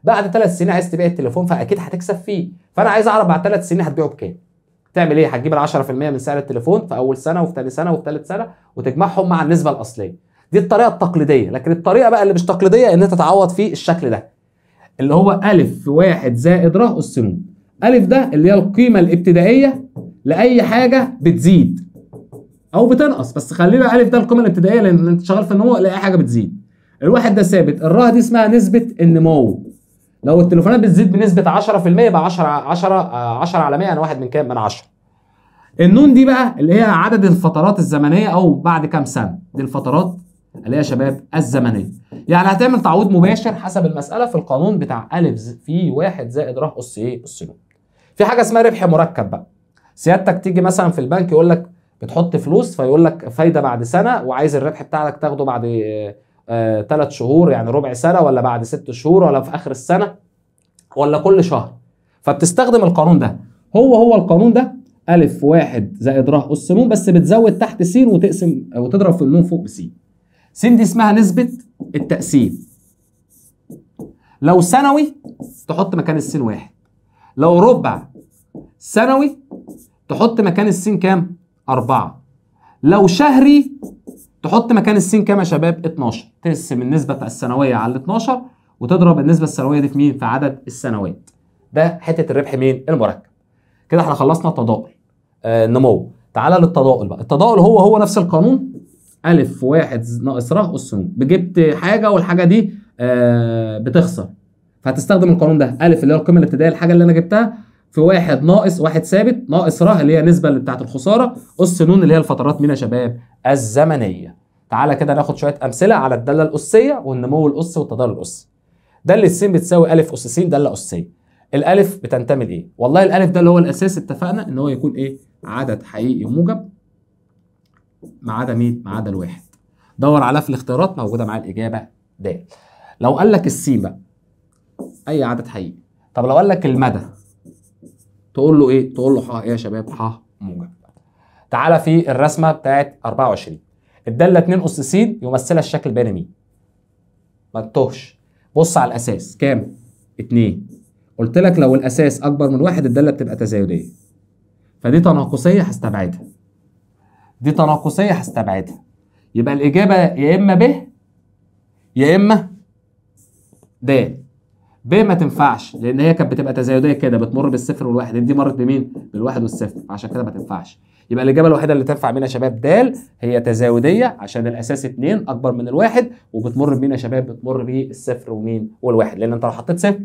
بعد ثلاث سنين عايز تبيع التليفون فاكيد هتكسب فيه فانا عايز اعرف بعد ثلاث سنين هتبيعه بكام تعمل ايه هتجيب ال 10% من سعر التليفون في اول سنه وفي ثاني سنه وفي ثالث سنه وتجمعهم مع النسبه الاصليه دي الطريقه التقليديه لكن الطريقه بقى اللي مش تقليديه ان انت تعوض في الشكل ده اللي هو الف في واحد زائد ر اس ن الف ده اللي هي القيمه الابتدائيه لاي حاجه بتزيد او بتنقص بس خلينا الف ده القيمه الابتدائيه لان انت شغال في النمو لاي حاجه بتزيد الواحد ده ثابت الراه دي اسمها نسبه النمو لو التليفونات بتزيد بنسبه 10% يبقى 10 10 10 على 100 يعني واحد من كام من 10 النون دي بقى اللي هي عدد الفترات الزمنيه او بعد كام سنه دي الفترات اللي هي شباب الزمنيه يعني هتعمل تعويض مباشر حسب المساله في القانون بتاع الف في واحد زائد راه اس ايه اس له في حاجه اسمها ربح مركب بقى سيادتك تيجي مثلا في البنك يقول لك بتحط فلوس فيقول لك فايده بعد سنه وعايز الربح بتاعك تاخده بعد ثلاث آه, آه، شهور يعني ربع سنه ولا بعد ست شهور ولا في اخر السنه ولا كل شهر فبتستخدم القانون ده هو هو القانون ده الف واحد زائد ر اس ن بس بتزود تحت س وتقسم وتضرب في النون فوق بسين سن دي اسمها نسبة التقسيم لو سنوي تحط مكان السين واحد لو ربع سنوي تحط مكان السين كام؟ أربعة لو شهري تحط مكان السين كام يا شباب؟ 12 تقسم النسبة السنوية على الـ 12 وتضرب النسبة السنوية دي في مين؟ في عدد السنوات ده حتة الربح مين؟ المركب كده احنا خلصنا التضاؤل آه النمو تعالى للتضاؤل بقى التضاؤل هو هو نفس القانون الف واحد ناقص راء اس ن جبت حاجه والحاجه دي آه، بتخسر فهتستخدم القانون ده الف اللي هي القيمه الابتدائيه الحاجه اللي انا جبتها في واحد ناقص واحد ثابت ناقص راء اللي هي النسبه اللي بتاعت الخساره اس ن اللي هي الفترات من يا شباب الزمنيه تعالى كده ناخد شويه امثله على الداله الاسيه والنمو الاسي والتضارب الاسي داله س بتساوي الف اس س داله اسيه الالف بتنتمي لايه والله الالف ده اللي هو الاساس اتفقنا ان هو يكون ايه عدد حقيقي موجب ما عدا مين؟ ما عدا الواحد. دور عليها في الاختيارات موجوده معايا الاجابه د. لو قال لك السين بقى اي عدد حقيقي. طب لو قال لك المدى تقول له ايه؟ تقول له ح ايه يا شباب؟ ح موجب. تعالى في الرسمه بتاعت 24 الداله 2 اس س يمثلها الشكل بين مين؟ ما تتوهش بص على الاساس كام؟ 2 قلت لك لو الاساس اكبر من واحد الداله بتبقى تزايديه فدي تناقصيه هستبعدها دي تناقصيه هستبعدها يبقى الاجابه يا اما ب يا اما د ب ما تنفعش لان هي كانت بتبقى تزايديه كده بتمر بالصفر والواحد دي مرت بمين؟ بالواحد والصفر عشان كده ما تنفعش يبقى الاجابه الوحيده اللي تنفع بينا يا شباب د هي تزايديه عشان الاساس 2 اكبر من الواحد وبتمر بينا يا شباب بتمر بالصفر ومين؟ والواحد لان انت لو حطيت صفر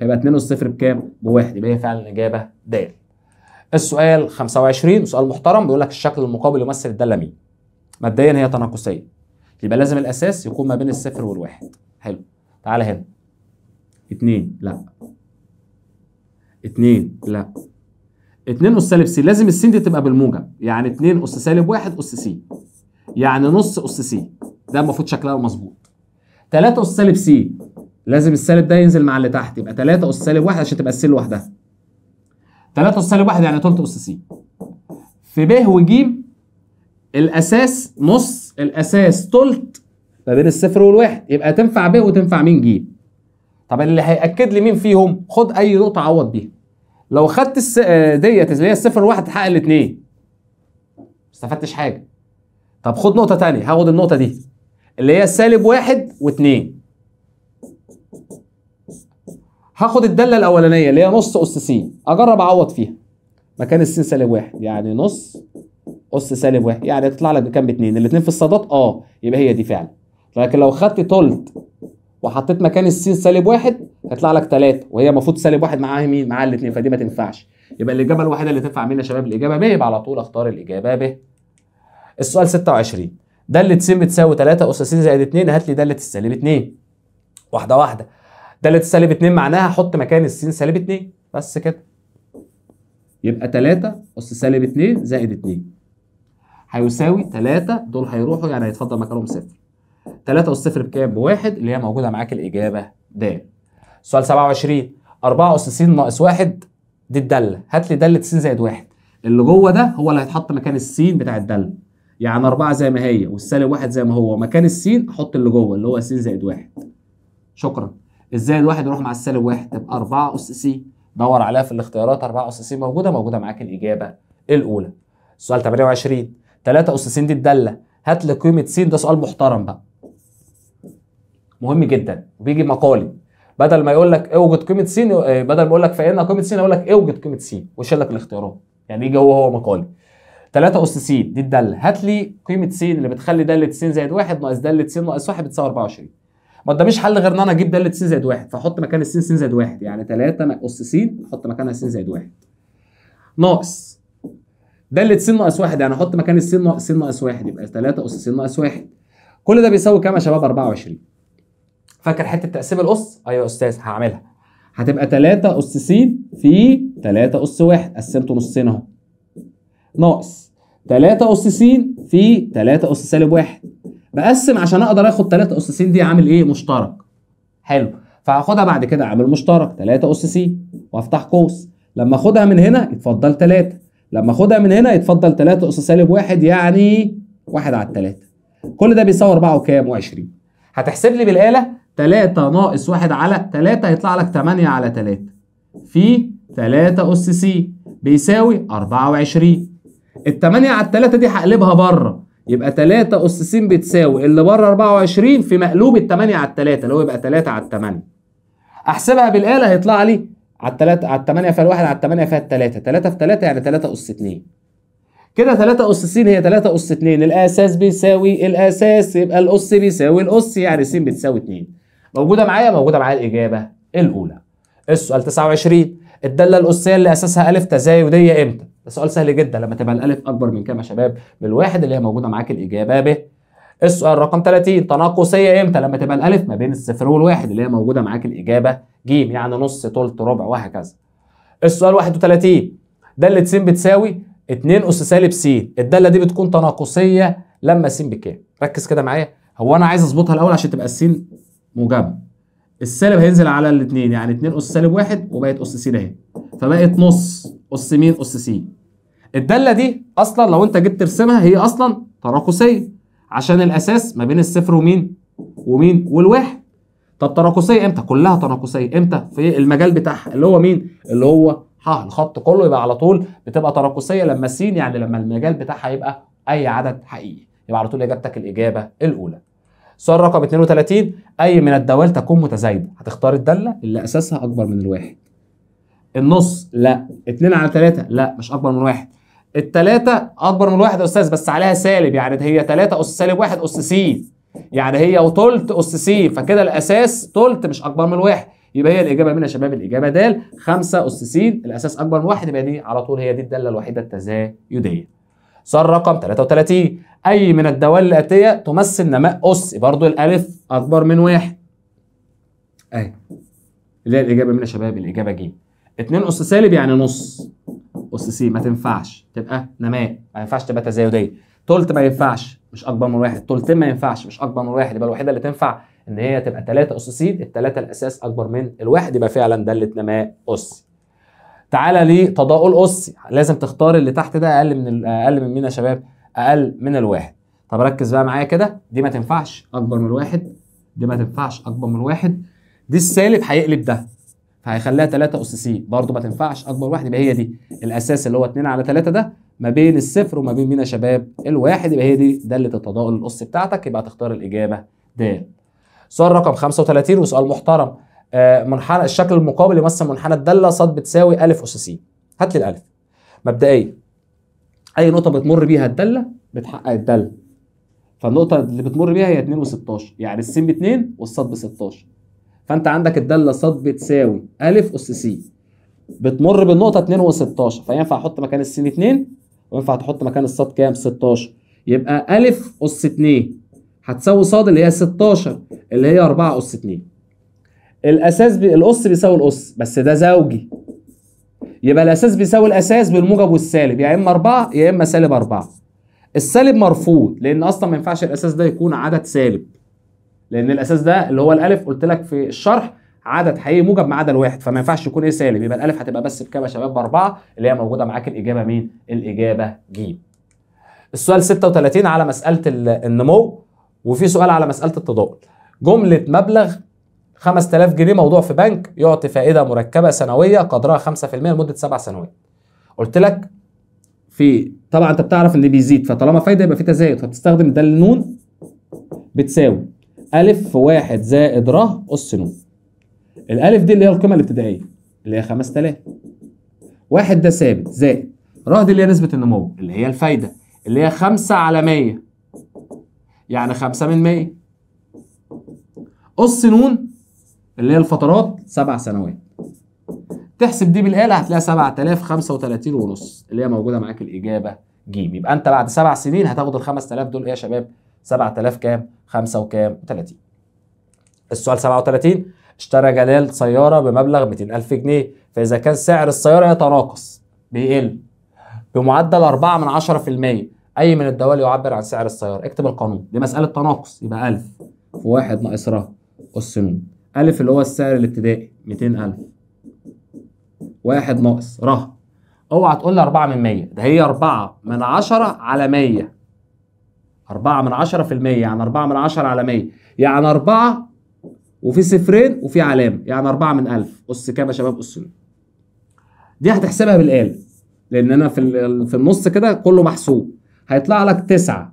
هيبقى 2 والصفر بكام؟ بواحد يبقى هي فعلا الاجابه د السؤال 25 سؤال محترم بيقول لك الشكل المقابل يمثل الداله مين؟ مبدئيا هي تناقصيه يبقى لازم الاساس يكون ما بين الصفر والواحد حلو تعالى هنا اتنين لا اتنين لا اتنين اس سالب سي لازم السين دي تبقى بالموجب يعني اتنين اس سالب واحد اس سي يعني نص اس سي ده المفروض شكلها مظبوط 3 اس سالب سي لازم السالب ده ينزل مع اللي تحت يبقى 3 اس سالب واحد عشان تبقى السين لوحدها 3 اس سالب 1 يعني تلت اس س في ب وج الاساس نص الاساس ثلث ما بين الصفر والواحد يبقى تنفع ب وتنفع مين ج طب اللي هياكد لي مين فيهم خد اي نقطه عوض بيها لو خدت الس... آه، ديت اللي هي الصفر والواحد تحقق الاثنين ما استفدتش حاجه طب خد نقطه ثانيه هاخد النقطه دي اللي هي سالب واحد واثنين هاخد الداله الاولانيه اللي هي نص اس س اجرب اعوض فيها مكان السين سالب واحد يعني نص اس سالب واحد يعني تطلع لك بكام باتنين الاتنين في الصادات اه يبقى هي دي فعلا لكن لو خدت تلت وحطيت مكان السين سالب واحد هيطلع لك تلاته وهي المفروض سالب واحد معاها مين؟ معاها الاتنين فدي ما تنفعش يبقى الاجابه الوحيده اللي تنفع مني يا شباب الاجابه ب يبقى على طول اختار الاجابه ب السؤال 26 دالة س بتساوي 3 اس س زائد 2 هات لي دالة السالب 2 واحده واحده د سالب 2 معناها حط مكان السين سالب 2 بس كده يبقى 3 اس سالب 2 زائد 2 هيساوي 3 دول هيروحوا يعني هيتفضل مكانهم صفر 3 اس صفر بكام؟ بواحد اللي هي موجوده معاك الاجابه د. سؤال 27 4 اس س ناقص 1 دي الداله هات لي داله س زائد 1 اللي جوه ده هو اللي هيتحط مكان السين بتاع الداله يعني 4 زي ما هي والسالب 1 زي ما هو ومكان السين احط اللي جوه اللي هو س زائد 1 شكرا ازاي الواحد يروح مع السالب واحد تبقى 4 اس سي دور عليها في الاختيارات 4 اس سي موجوده موجوده معاك الاجابه الاولى سؤال 28 3 اس س دي الداله هات لي قيمه س ده سؤال محترم بقى مهم جدا وبيجي مقالي بدل ما يقول لك اوجد قيمه س آه، بدل ما يقول لك فان قيمه س يقول لك اوجد قيمه س ويشيل لك الاختيارات يعني يجي هو هو مقالي 3 اس س دي الداله هات لي قيمه س اللي بتخلي داله س زائد 1 ناقص داله س ناقص 1 بتساوي 24 ما مش حل غير ان انا اجيب داله س زائد 1 فاحط مكان السين س زائد 1 يعني 3 اس س احط مكانها س زائد 1 ناقص داله س ناقص 1 يعني احط مكان السين ناقص س ناقص 1 يبقى 3 اس س ناقص 1 كل ده بيساوي كام يا شباب 24 فاكر حته تقسيم الاس ايوه يا استاذ هعملها هتبقى 3 اس س في 3 اس 1 قسمته نصين اهو ناقص 3 اس س في 3 اس سالب 1 بقسم عشان اقدر اخد 3 اس س دي عامل ايه مشترك حلو فهاخدها بعد كده عامل مشترك 3 اس سي وافتح قوس لما اخدها من هنا يتفضل 3 لما اخدها من هنا يتفضل 3 اس سالب 1 يعني 1 على 3 كل ده بيساوي 4 وكام و20 هتحسب لي بالاله 3 ناقص 1 على 3 هيطلع لك 8 على 3 في 3 اس سي بيساوي 24 ال 8 على 3 دي هقلبها بره يبقى 3 اس س بتساوي اللي بره 24 في مقلوب ال 8 على 3 اللي هو يبقى 3 على 8 احسبها بالاله هيطلع لي على 3 على 8 فيها الواحد على 8 فيها 3 3 في 3 يعني 3 اس 2 كده 3 اس س هي 3 اس 2 الاساس بيساوي الاساس يبقى الاس بيساوي الاس يعني س بتساوي 2 موجوده معايا موجوده معايا الاجابه الاولى السؤال 29 الداله الاسيه اللي اساسها ا تزايد ودي امتى؟ ده سؤال سهل جدا لما تبقى الالف اكبر من كام يا شباب بالواحد اللي هي موجوده معاك الاجابه ب السؤال رقم 30 تناقصيه امتى لما تبقى الالف ما بين الصفر والواحد اللي هي موجوده معاك الاجابه ج يعني نص ثلث ربع وهكذا السؤال 31 داله س بتساوي 2 اس سالب س الداله دي بتكون تناقصيه لما س بكام ركز كده معايا هو انا عايز اظبطها الاول عشان تبقى س موجبه السالب هينزل على الاثنين يعني 2 اس سالب 1 وبقت اس س اهي فبقت نص اس مين اس س الداله دي اصلا لو انت جيت ترسمها هي اصلا تراقصيه عشان الاساس ما بين الصفر ومين ومين والواحد طب تراقصيه امتى كلها تراقصيه امتى في المجال بتاعها اللي هو مين اللي هو ها الخط كله يبقى على طول بتبقى تراقصيه لما س يعني لما المجال بتاعها يبقى اي عدد حقيقي يبقى على طول اجابتك الاجابه الاولى سؤال رقم 32 اي من الدوال تكون متزايده هتختار الداله اللي اساسها اكبر من الواحد النص لا 2 على 3 لا مش اكبر من واحد التلاتة أكبر من الواحد يا أستاذ بس عليها سالب يعني هي تلاتة أس سالب واحد أس سي يعني هي وتلت أس سي فكده الأساس تلت مش أكبر من واحد يبقى هي الإجابة مين يا شباب الإجابة د 5 أس س الأساس أكبر من واحد يبقى دي على طول هي دي الدالة الوحيدة التزايدية صار رقم 33 أي من الدوال الآتية تمثل نماء أس برضو الألف أكبر من واحد أهي اللي هي الإجابة مين يا شباب الإجابة ج 2 أس سالب يعني نص اس سي ما تنفعش تبقى نماء ما ينفعش تبقى تزايديه تلت ما ينفعش مش اكبر من واحد تلتين ما ينفعش مش اكبر من واحد يبقى الوحيده اللي تنفع ان هي تبقى ثلاثه سي الثلاثه الاساس اكبر من الواحد يبقى فعلا داله نماء اسي تعالى لتضاؤل اسي لازم تختار اللي تحت ده اقل من اقل من مين يا شباب اقل من الواحد طب ركز بقى معايا كده دي ما تنفعش اكبر من الواحد دي ما تنفعش اكبر من الواحد دي السالب هيقلب ده فهيخليها 3 اس سي برضه ما تنفعش اكبر واحد يبقى هي دي الاساس اللي هو 2 على 3 ده ما بين الصفر وما بين مين يا شباب الواحد يبقى هي دي داله التضاؤل الاس بتاعتك يبقى هتختار الاجابه د سؤال رقم 35 وسؤال محترم آه منحنى الشكل المقابل يمثل منحنى الداله ص بتساوي ا اس سي هات لي الالف مبدئيا اي نقطه بتمر بيها الداله بتحقق الداله فالنقطه اللي بتمر بيها هي 2 و16 يعني السين ب 2 والص ب 16 فانت عندك الداله ص بتساوي ا اس س بتمر بالنقطه 2 و16 فينفع احط مكان السين 2 وينفع تحط مكان الصاد كام 16 يبقى ا اس 2 هتساوي ص اللي هي 16 اللي هي 4 اس 2 الاساس بي... الاس بيساوي الاس بس ده زوجي يبقى الاساس بيساوي الاساس بالموجب والسالب يا اما 4 يا اما سالب 4 السالب مرفوض لان اصلا ما ينفعش الاساس ده يكون عدد سالب لان الاساس ده اللي هو الالف قلت لك في الشرح عدد حقيقي موجب ما عدا الواحد فما ينفعش يكون ايه سالب يبقى الالف هتبقى بس بكام يا شباب باربعه اللي هي موجوده معاك الاجابه مين؟ الاجابه ج. السؤال 36 على مساله النمو وفي سؤال على مساله التضاؤل. جمله مبلغ 5000 جنيه موضوع في بنك يعطي فائده مركبه سنويه قدرها 5% لمده سبع سنوات. قلت لك في طبعا انت بتعرف ان بيزيد فطالما فايده يبقى في تزايد فبتستخدم ده النون بتساوي ألف في واحد زائد ر أس ن الألف دي اللي هي القيمة الابتدائية اللي هي 5000 واحد ده ثابت زائد ر دي اللي هي نسبة النمو اللي هي الفايدة اللي هي 5 على 100 يعني 5 من 100 أس ن اللي هي الفترات سبع سنوات تحسب دي بالآلة هتلاقي 7035 ونص اللي هي موجودة معاك الإجابة ج يبقى أنت بعد سبع سنين هتاخد ال 5000 دول إيه يا شباب؟ 7000 كام؟ 5 وكام 30 السؤال 37 اشترى جلال سيارة بمبلغ 200000 جنيه فإذا كان سعر السيارة يتناقص بيقل إيه؟ بمعدل 4 من 10% أي من الدوال يعبر عن سعر السيارة اكتب القانون دي مسألة تناقص يبقى 1000 في 1 ناقص ر أس ن ألف اللي هو السعر الابتدائي 200000 واحد ناقص ر اوعى تقول لي 4 من 100 ده هي 4 من 10 على 100 4 من 10% يعني 4 من 10 على مية يعني 4 وفي صفرين وفي علامه يعني 4 من 1000 قص كام يا شباب قص دي هتحسبها بالآلة لأن أنا في في النص كده كله محسوب هيطلع لك 9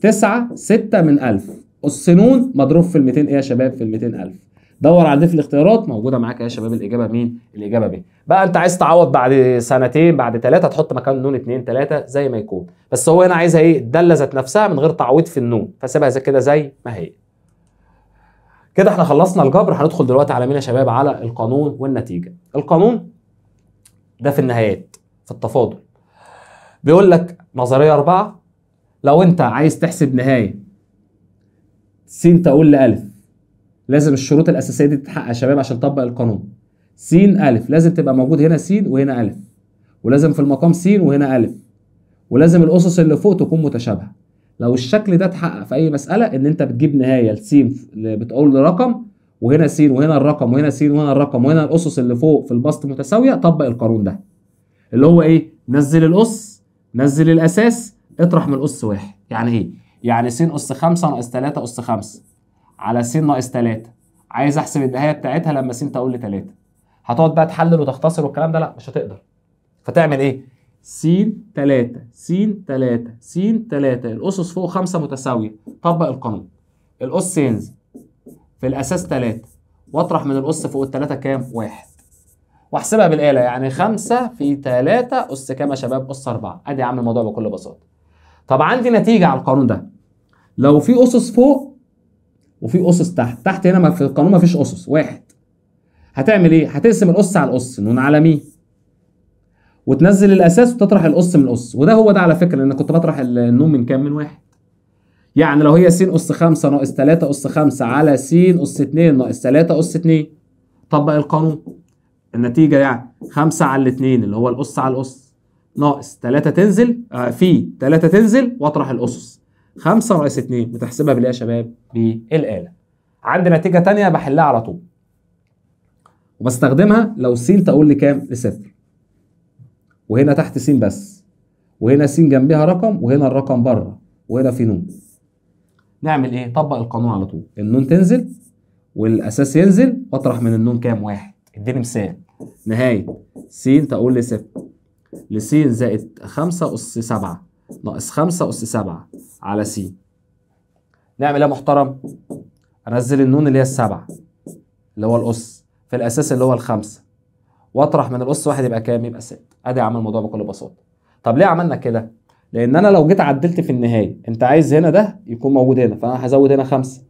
9 6 من 1000 قص نون مضروب في ال 200 إيه يا شباب في ال ألف دور على دي في الاختيارات موجوده معاك يا شباب الاجابه مين؟ الاجابه ب. بقى انت عايز تعوض بعد سنتين بعد ثلاثه تحط مكان نون اثنين ثلاثه زي ما يكون بس هو هنا عايزها ايه؟ الداله ذات نفسها من غير تعويض في النون فسيبها زي كده زي ما هي. كده احنا خلصنا الجبر هندخل دلوقتي على مين يا شباب على القانون والنتيجه. القانون ده في النهايات في التفاضل. بيقول لك نظريه اربعه لو انت عايز تحسب نهايه س تقول لألف لازم الشروط الاساسيه دي تتحقق يا شباب عشان تطبق القانون س ا لازم تبقى موجود هنا س وهنا ا ولازم في المقام س وهنا ا ولازم الاسس اللي فوق تكون متشابهه لو الشكل ده اتحقق في اي مساله ان انت بتجيب نهايه لس بتقول رقم وهنا س وهنا الرقم وهنا س وهنا الرقم وهنا الاسس اللي فوق في البسط متساويه طبق القانون ده اللي هو ايه نزل الاس نزل الاساس اطرح من الاس واحد يعني ايه يعني س اس 5 ناقص 3 اس 5 على س ناقص 3 عايز احسب النهايه بتاعتها لما س تقول لي 3 هتقعد بقى تحلل وتختصر والكلام ده لا مش هتقدر فتعمل ايه س 3 س 3 س 3 الاسس فوق 5 متساويه طبق القانون الاس ينزل في الاساس 3 واطرح من الاس فوق الثلاثه كام واحد واحسبها بالاله يعني 5 في 3 اس كام يا شباب اس 4 ادي يا عم الموضوع بكل بساطه طب عندي نتيجه على القانون ده لو في اسس فوق وفي اسس تحت تحت هنا ما في القانون ما فيش اسس واحد هتعمل ايه هتقسم الاس على الاس نون على مي وتنزل الاساس وتطرح الاس من الاس وده هو ده على فكره لان كنت بطرح النون من كام من واحد يعني لو هي س اس 5 ناقص 3 اس 5 على س اس 2 ناقص 3 اس 2 طبق القانون النتيجه يعني 5 على 2 اللي هو الاس على الاس ناقص 3 تنزل آه في 3 تنزل واطرح الاسس 5 ناقص 2 بتحسبها بالايه يا شباب؟ بالاله. عندي نتيجه ثانيه بحلها على طول. وبستخدمها لو س تقول لي كام؟ لصفر. وهنا تحت س بس. وهنا س جنبها رقم وهنا الرقم بره وهنا في نون. نعمل ايه؟ طبق القانون على طول. النون تنزل والاساس ينزل واطرح من النون كام؟ واحد. اديني مثال. نهايه س تقول لي صفر. لس زائد 5 أس 7 ناقص 5 أس 7 على س. نعمل إيه يا محترم؟ أنزل النون اللي هي السبعة اللي هو الأس في الأساس اللي هو الخمسة وأطرح من الأس واحد يبقى كام؟ يبقى ست. أدي عمل الموضوع بكل بساطة طب ليه عملنا كده؟ لأن أنا لو جيت عدلت في النهاية أنت عايز هنا ده يكون موجود هنا فأنا هزود هنا خمسة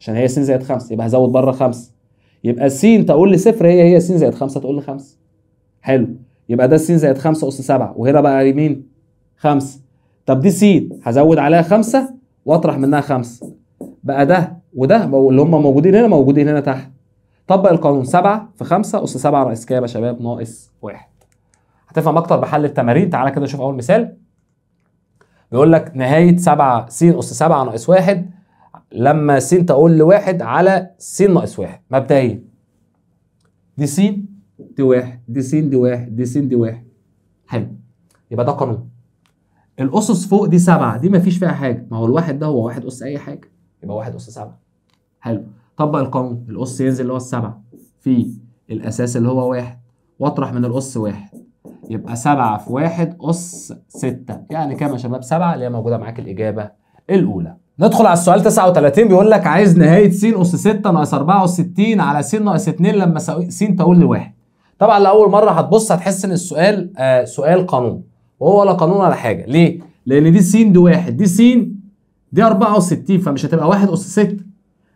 عشان هي س زائد خمسة يبقى هزود بره خمسة. يبقى س تقول لي صفر هي هي س زائد خمسة تقول لي خمسة. حلو يبقى ده س زائد خمسة أس 7 وهنا بقى مين؟ 5 طب دي سيد هزود عليها خمسه واطرح منها خمسه بقى ده وده اللي هم موجودين هنا موجودين هنا تحت طبق القانون 7 في 5 اس 7 رئيس كده يا شباب ناقص واحد هتفهم اكتر بحل التمارين تعالى كده نشوف اول مثال بيقول لك نهايه 7 س اس 7 ناقص واحد لما س تقول لواحد على س ناقص واحد مبدئيا دي س دي واحد دي س دي واحد دي س دي واحد حلو يبقى ده قانون الاسس فوق دي سبعه دي ما فيش فيها حاجه ما هو الواحد ده هو واحد اس اي حاجه يبقى واحد اس سبعه حلو طبق القانون الاس ينزل اللي هو السبعه في الاساس اللي هو واحد واطرح من الاس واحد يبقى سبعه في واحد اس سته يعني كام يا شباب سبعه اللي هي موجوده معاك الاجابه الاولى ندخل على السؤال 39 بيقول لك عايز نهايه س اس 6 ناقص 4 اس 60 على س ناقص 2 لما س تقول لواحد. طبعا لاول مره هتبص هتحس ان السؤال آه سؤال قانون وهو ولا قانون ولا حاجه ليه لان دي س دي واحد دي س دي 64 فمش هتبقى 1 اس 6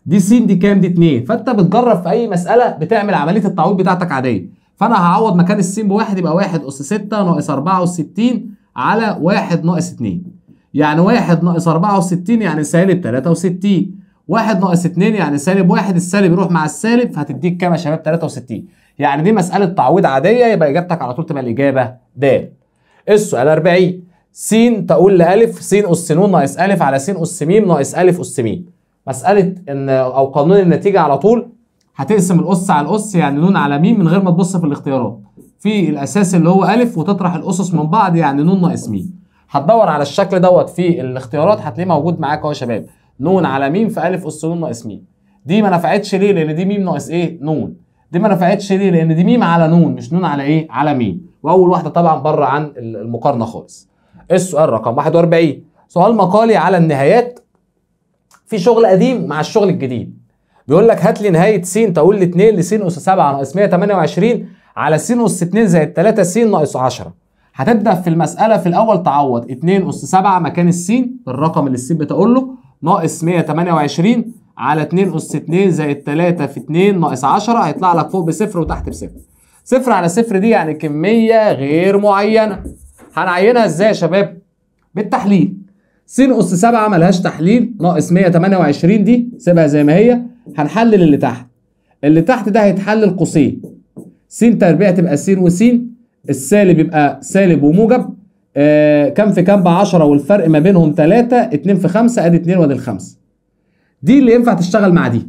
دي س دي كام دي 2 فانت بتجرب في اي مساله بتعمل عمليه التعويض بتاعتك عاديه فانا هعوض مكان الس بواحد يبقى 1 اس 6 ناقص 64 على 1 ناقص 2 يعني 1 ناقص 64 يعني سالب 63 1 ناقص 2 يعني سالب 1 السالب يروح مع السالب فهتديك كام يا شباب 63 يعني دي مساله تعويض عاديه يبقى اجابتك على طول تبقى الاجابه د السؤال 40 س تقول لألف س أس ن ناقص ألف على س أس م ناقص ألف أس م مسألة إن أو قانون النتيجة على طول هتقسم الأس على الأس يعني ن على م من غير ما تبص في الاختيارات في الأساس اللي هو ألف وتطرح الأسس من بعض يعني ن ناقص م هتدور على الشكل دوت في الاختيارات هتلاقيه موجود معاك أهو يا شباب ن على م في ألف أس ن ناقص م دي ما نفعتش ليه لأن دي م ناقص إيه ن دي ما نفعتش ليه لأن دي م على ن مش ن على إيه على م واول واحده طبعا بره عن المقارنه خالص إيه السؤال رقم 41 سؤال مقالي على النهايات في شغل قديم مع الشغل الجديد بيقول لك هات لي نهايه س تقول لي 2 س اس 7 ناقص 128 على س اس 2 زائد 3 س ناقص 10 هتبدا في المساله في الاول تعوض 2 اس 7 مكان الس الرقم اللي السين بتقول له ناقص 128 على 2 اس 2 زائد 3 في 2 ناقص 10 هيطلع لك فوق بصفر وتحت بصفر صفر على صفر دي يعني كمية غير معينة هنعينها ازاي يا شباب؟ بالتحليل س أس 7 ملهاش تحليل ناقص 128 دي سيبها زي ما هي هنحلل اللي تحت اللي تحت ده هيتحلل قوسين س تربيع تبقى س وس السالب يبقى سالب وموجب آه كام في كام ب 10 والفرق ما بينهم 3 2 في 5 ادي 2 وادي 5. دي اللي ينفع تشتغل مع دي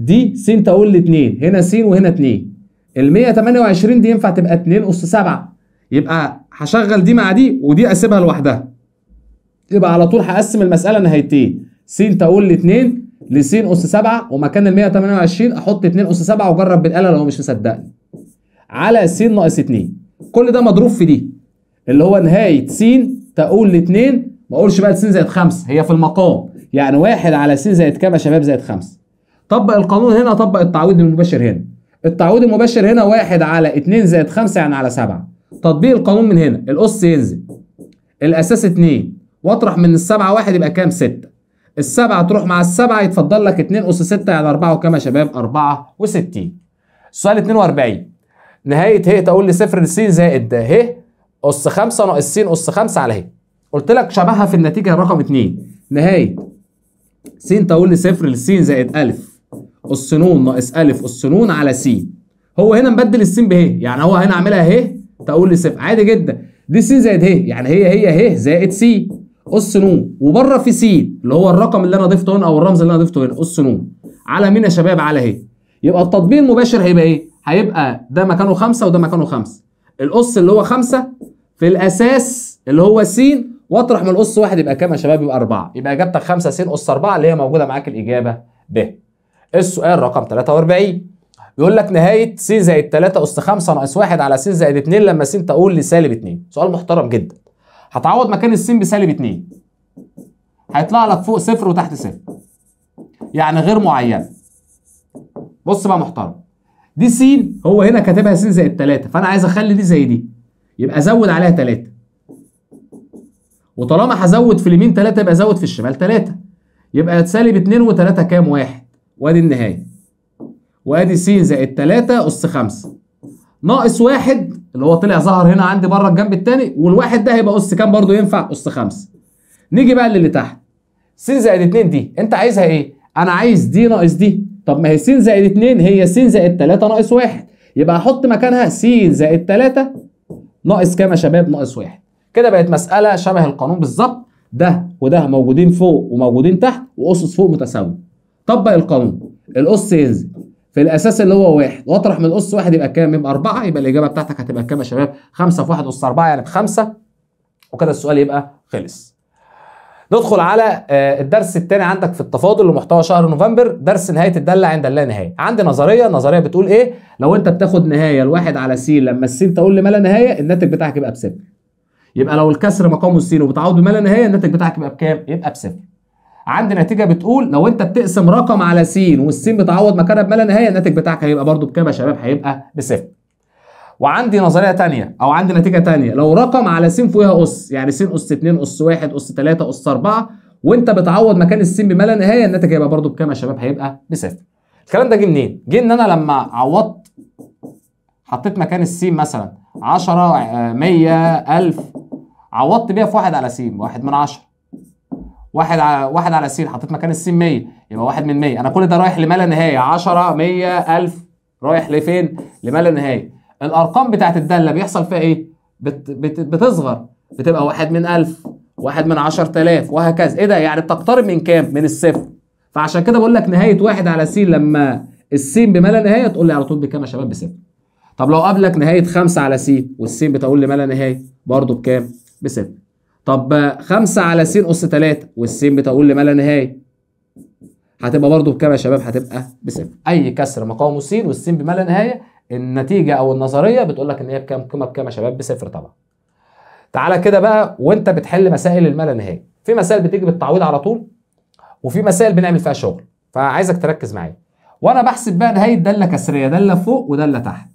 دي س تقول ل 2 هنا س وهنا 2 ال 128 دي ينفع تبقى 2 اس 7 يبقى هشغل دي مع دي ودي اسيبها لوحدها يبقى على طول هقسم المساله نهايتين س تقول ل 2 س اس 7 ومكان ال 128 احط 2 اس 7 وجرب بالاله لو مش مصدقني على س ناقص 2 كل ده مضروب في دي اللي هو نهايه س تقول ل 2 ما اقولش بقى س زائد 5 هي في المقام يعني 1 على س زائد كام يا شباب زائد 5 طبق القانون هنا طبق التعويض المباشر هنا التعويض المباشر هنا 1 على 2 زائد 5 يعني على 7 تطبيق القانون من هنا القص ينزل الاساس 2 واطرح من السبعه واحد يبقى كام 6 السبعه تروح مع السبعه يتفضل لك 2 اس 6 يعني 4 وكام يا شباب وستين السؤال 42 نهايه ه تقول لي صفر س زائد ه اس 5 ناقص س اس 5 على ه قلت لك شبهها في النتيجه رقم 2 نهايه س تقول لي صفر لس زائد الف اس نون ناقص الف اس نون على س هو هنا مبدل السين بهي يعني هو هنا عاملها هي تقول صفر عادي جدا دي س زائد هي يعني هي هي هي زائد س اس نون وبره في س اللي هو الرقم اللي انا ضفته هنا او الرمز اللي انا ضفته هنا اس نون على مين يا شباب على هي يبقى التطبيق المباشر هيبقى ايه هيبقى ده مكانه خمسة وده مكانه خمسة الأس اللي هو خمسة في الأساس اللي هو س واطرح من الأس واحد يبقى كام يا شباب يبقى أربعة يبقى إجابتك خمسة س أس أربعة اللي هي موجودة معاك الإجابة ب السؤال رقم 43 بيقول لك نهايه س زائد 3 اس 5 ناقص 1 على س زائد 2 لما س تقول لسالب 2 سؤال محترم جدا هتعوض مكان الس بسالب 2 هيطلع لك فوق صفر وتحت صفر يعني غير معين بص بقى محترم دي س هو هنا كاتبها س زائد 3 فانا عايز اخلي دي زي دي يبقى ازود عليها 3 وطالما هزود في اليمين 3 يبقى ازود في الشمال 3 يبقى سالب 2 و3 كام 1 وادي النهايه وادي س زائد 3 اس 5 ناقص واحد اللي هو طلع ظهر هنا عندي بره الجنب الثاني والواحد ده هيبقى اس كام برضو ينفع اس 5 نيجي بقى للي تحت س زائد 2 دي انت عايزها ايه انا عايز دي ناقص دي طب ما هي س زائد 2 هي س زائد 3 ناقص 1 يبقى احط مكانها س زائد 3 ناقص كام يا شباب ناقص واحد كده بقت مساله شبه القانون بالظبط ده وده موجودين فوق وموجودين تحت واسس فوق متساويه طبق القانون القص ينزل في الاساس اللي هو واحد واطرح من القص واحد يبقى كام؟ يبقى اربعه يبقى الاجابه بتاعتك هتبقى كام يا شباب؟ خمسه في واحد قص اربعه يعني بخمسه وكده السؤال يبقى خلص. ندخل على آه، الدرس الثاني عندك في التفاضل لمحتوى شهر نوفمبر درس نهايه الداله عند اللا نهايه عندي نظريه النظريه بتقول ايه لو انت بتاخد نهايه الواحد على س لما الس تقول لما لا نهايه الناتج بتاعك يبقى بصفر يبقى لو الكسر مقامه س وبتعوض بما لا نهايه الناتج بتاعك يبقى بكام يبقى بصفر عندي نتيجه بتقول لو انت بتقسم رقم على س والس بتعوض مكانها بما لا نهايه الناتج بتاعك هيبقى برده بكام يا شباب؟ هيبقى بصفر. وعندي نظريه ثانيه او عندي نتيجه ثانيه لو رقم على س فوقها اس يعني س اس 2 اس 1 اس 3 اس 4 وانت بتعوض مكان الس بما لا نهايه الناتج هيبقى برده بكام يا شباب؟ هيبقى بصفر. الكلام ده جه منين؟ جه ان انا لما عوضت حطيت مكان الس مثلا 10 100 1000 عوضت بيها في واحد على س واحد من 10 واحد على واحد على السين حطيت مكان السين 100 يبقى واحد من 100 انا كل ده رايح لما لا نهايه 10 100 1000 رايح لفين؟ لما لا نهايه الارقام بتاعت الداله بيحصل فيها ايه؟ بت بت بتصغر بتبقى واحد من 1000 واحد من 10000 وهكذا ايه ده يعني بتقترب من كام؟ من الصفر فعشان كده بقول لك نهايه واحد على سين لما السين بما لا نهايه تقول لي على طول بكام يا شباب بصفر طب لو قابلك نهايه خمسه على سين والسين بتقول لي ما لا نهايه برضه بكام؟ بصفر طب 5 على س أس 3 والس بتقول لما لا نهاية هتبقى برضه بكام يا شباب هتبقى بصفر اي كسر مقامه س والس بما لا نهايه النتيجه او النظريه بتقول لك ان هي بكام قيمه بكام يا شباب بصفر طبعا تعالى كده بقى وانت بتحل مسائل الما لا نهايه في مسائل بتيجي بالتعويض على طول وفي مسائل بنعمل فيها شغل فعايزك تركز معايا وانا بحسب بقى نهايه داله كسريه داله فوق وداله تحت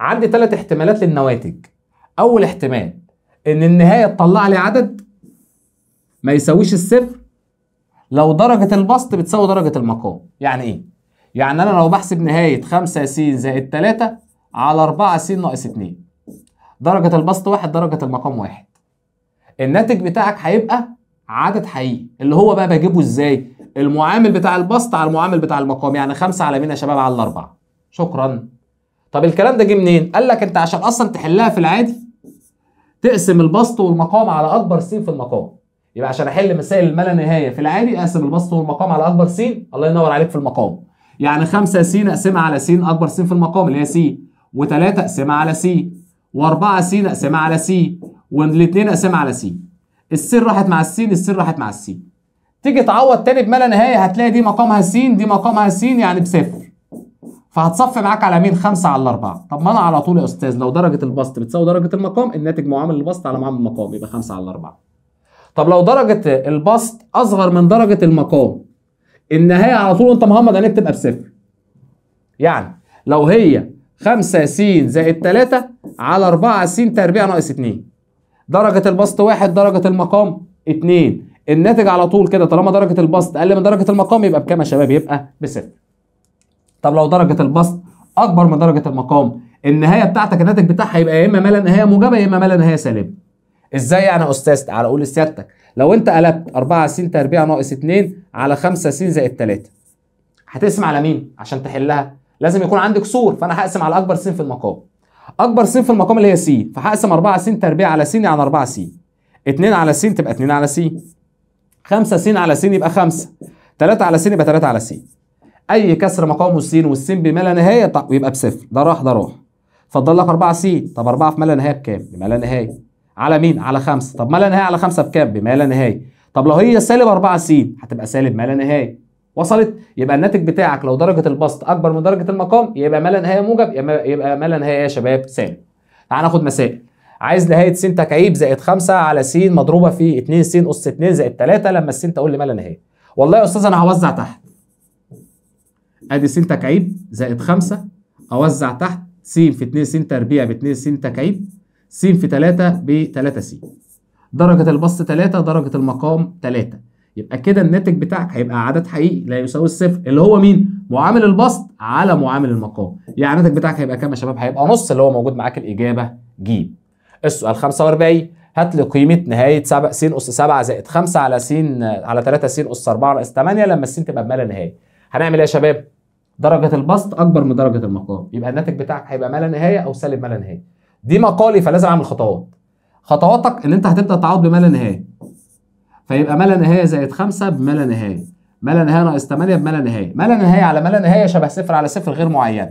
عندي ثلاث احتمالات للنواتج اول احتمال ان النهايه تطلع لي عدد ما يساويش الصفر لو درجه البسط بتساوي درجه المقام يعني ايه يعني انا لو بحسب نهايه 5 س زائد 3 على 4 س ناقص 2 درجه البسط واحد درجه المقام واحد الناتج بتاعك هيبقى عدد حقيقي اللي هو بقى بجيبه ازاي المعامل بتاع البسط على المعامل بتاع المقام يعني 5 على مين يا شباب على 4 شكرا طب الكلام ده جه منين قال لك انت عشان اصلا تحلها في العادي تقسم البسط والمقام على اكبر س في المقام يبقى عشان احل مسائل الما نهايه في العادي اقسم البسط والمقام على اكبر س الله ينور عليك في المقام يعني 5 س اقسمها على س اكبر س في المقام اللي هي س و3 اقسمها على س و4 س اقسمها على س والاثنين اقسمها على س السين راحت مع السين السين راحت مع السين تيجي تعوض تاني بما لا نهايه هتلاقي دي مقامها س دي مقامها س يعني بصفر فهتصفي معاك على مين 5 على 4 طب ما أنا على طول يا أستاذ لو درجة البسط بتساوي درجة المقام الناتج معامل البسط على معامل المقام يبقى 5 على 4 طب لو درجة البسط أصغر من درجة المقام النهاية على طول أنت مغمض عينيك تبقى بصفر يعني لو هي 5 س زائد 3 على 4 س تربيع ناقص 2 درجة البسط 1 درجة المقام 2 الناتج على طول كده طالما درجة البسط أقل من درجة المقام يبقى بكام يا شباب؟ يبقى بصفر طب لو درجه البسط اكبر من درجه المقام النهايه بتاعتك الناتج بتاعها هيبقى يا اما ما لا نهايه موجبه يا اما ما لا نهايه سالبه ازاي يعني يا استاذ تعالى قول لسيادتك لو انت قلبت 4 س تربيع ناقص 2 على 5 س زائد 3 هتقسم على مين عشان تحلها لازم يكون عندك صور فانا هقسم على اكبر س في المقام اكبر س في المقام اللي هي س فهقسم 4 س تربيع على س يعني 4 س 2 على س تبقى 2 على س 5 س على س يبقى 5 3 على س يبقى 3 على س اي كسر مقامه السين والسين بما لا نهايه طب يبقى بصفر ده راح ده راح فضل لك 4 سين طب 4 في ما لا نهايه بكام؟ بما لا نهايه على مين؟ على 5 طب ما لا نهايه على 5 بكام؟ بما لا نهايه طب لو هي سالب 4 سين هتبقى سالب ما لا نهايه وصلت يبقى الناتج بتاعك لو درجه البسط اكبر من درجه المقام يبقى ما لا نهايه موجب يبقى ما لا نهايه يا شباب سالب تعال ناخد مسائل عايز نهايه س تكعيب زائد 5 على س مضروبه في 2 س اس 2 زائد 3 لما الس تقول لي ما لا نهايه والله يا استاذ انا هوزع تحت ادي س تكعيب زائد 5 اوزع تحت س في 2 س تربيع ب 2 س تكعيب س في 3 ب 3 س درجة البسط 3 درجة المقام 3 يبقى كده الناتج بتاعك هيبقى عدد حقيقي لا يساوي الصفر اللي هو مين؟ معامل البسط على معامل المقام يعني الناتج بتاعك هيبقى كام يا شباب؟ هيبقى نص اللي هو موجود معاك الإجابة ج السؤال 45 هات لي قيمة نهاية سبع س أس 7 زائد 5 على س على 3 س أس 4 ناقص 8 لما الس تبقى بما لا نهاية هنعمل ايه يا شباب؟ درجه البسط اكبر من درجه المقام يبقى الناتج بتاعك هيبقى ما لا نهايه او سالب ما لا نهايه دي مقالي فلازم اعمل خطوات خطواتك إن انت هتبدا تعوض بما لا نهايه فيبقى ما لا نهايه زائد 5 بما لا نهايه ما لا نهايه ناقص 8 بما لا نهايه ما لا نهايه على ما لا نهايه شبه صفر على صفر غير معينه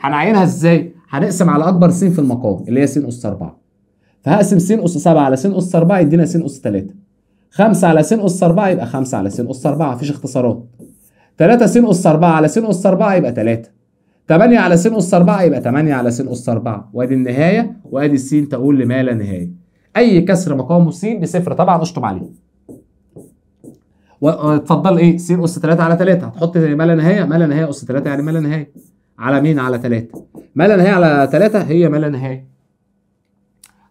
هنعينها ازاي هنقسم على اكبر س في المقام اللي هي س اس 4 فهقسم س اس 7 على س اس 4 يدينا س اس 3 5 على س اس 4 يبقى 5 على س اس 4 مفيش اختصارات 3 س اس 4 على س اس 4 يبقى 3 8 على س اس 4 يبقى 8 على س اس 4 وادي النهايه وادي السين تقول لما لا نهايه اي كسر مقامه س بصفر طبعا اشطب عليه واتفضل آه، ايه س اس 3 على 3 هتحط ما لا نهايه ما لا نهايه اس 3 يعني ما لا نهايه على مين على 3 ما لا نهايه على 3 هي ما لا نهايه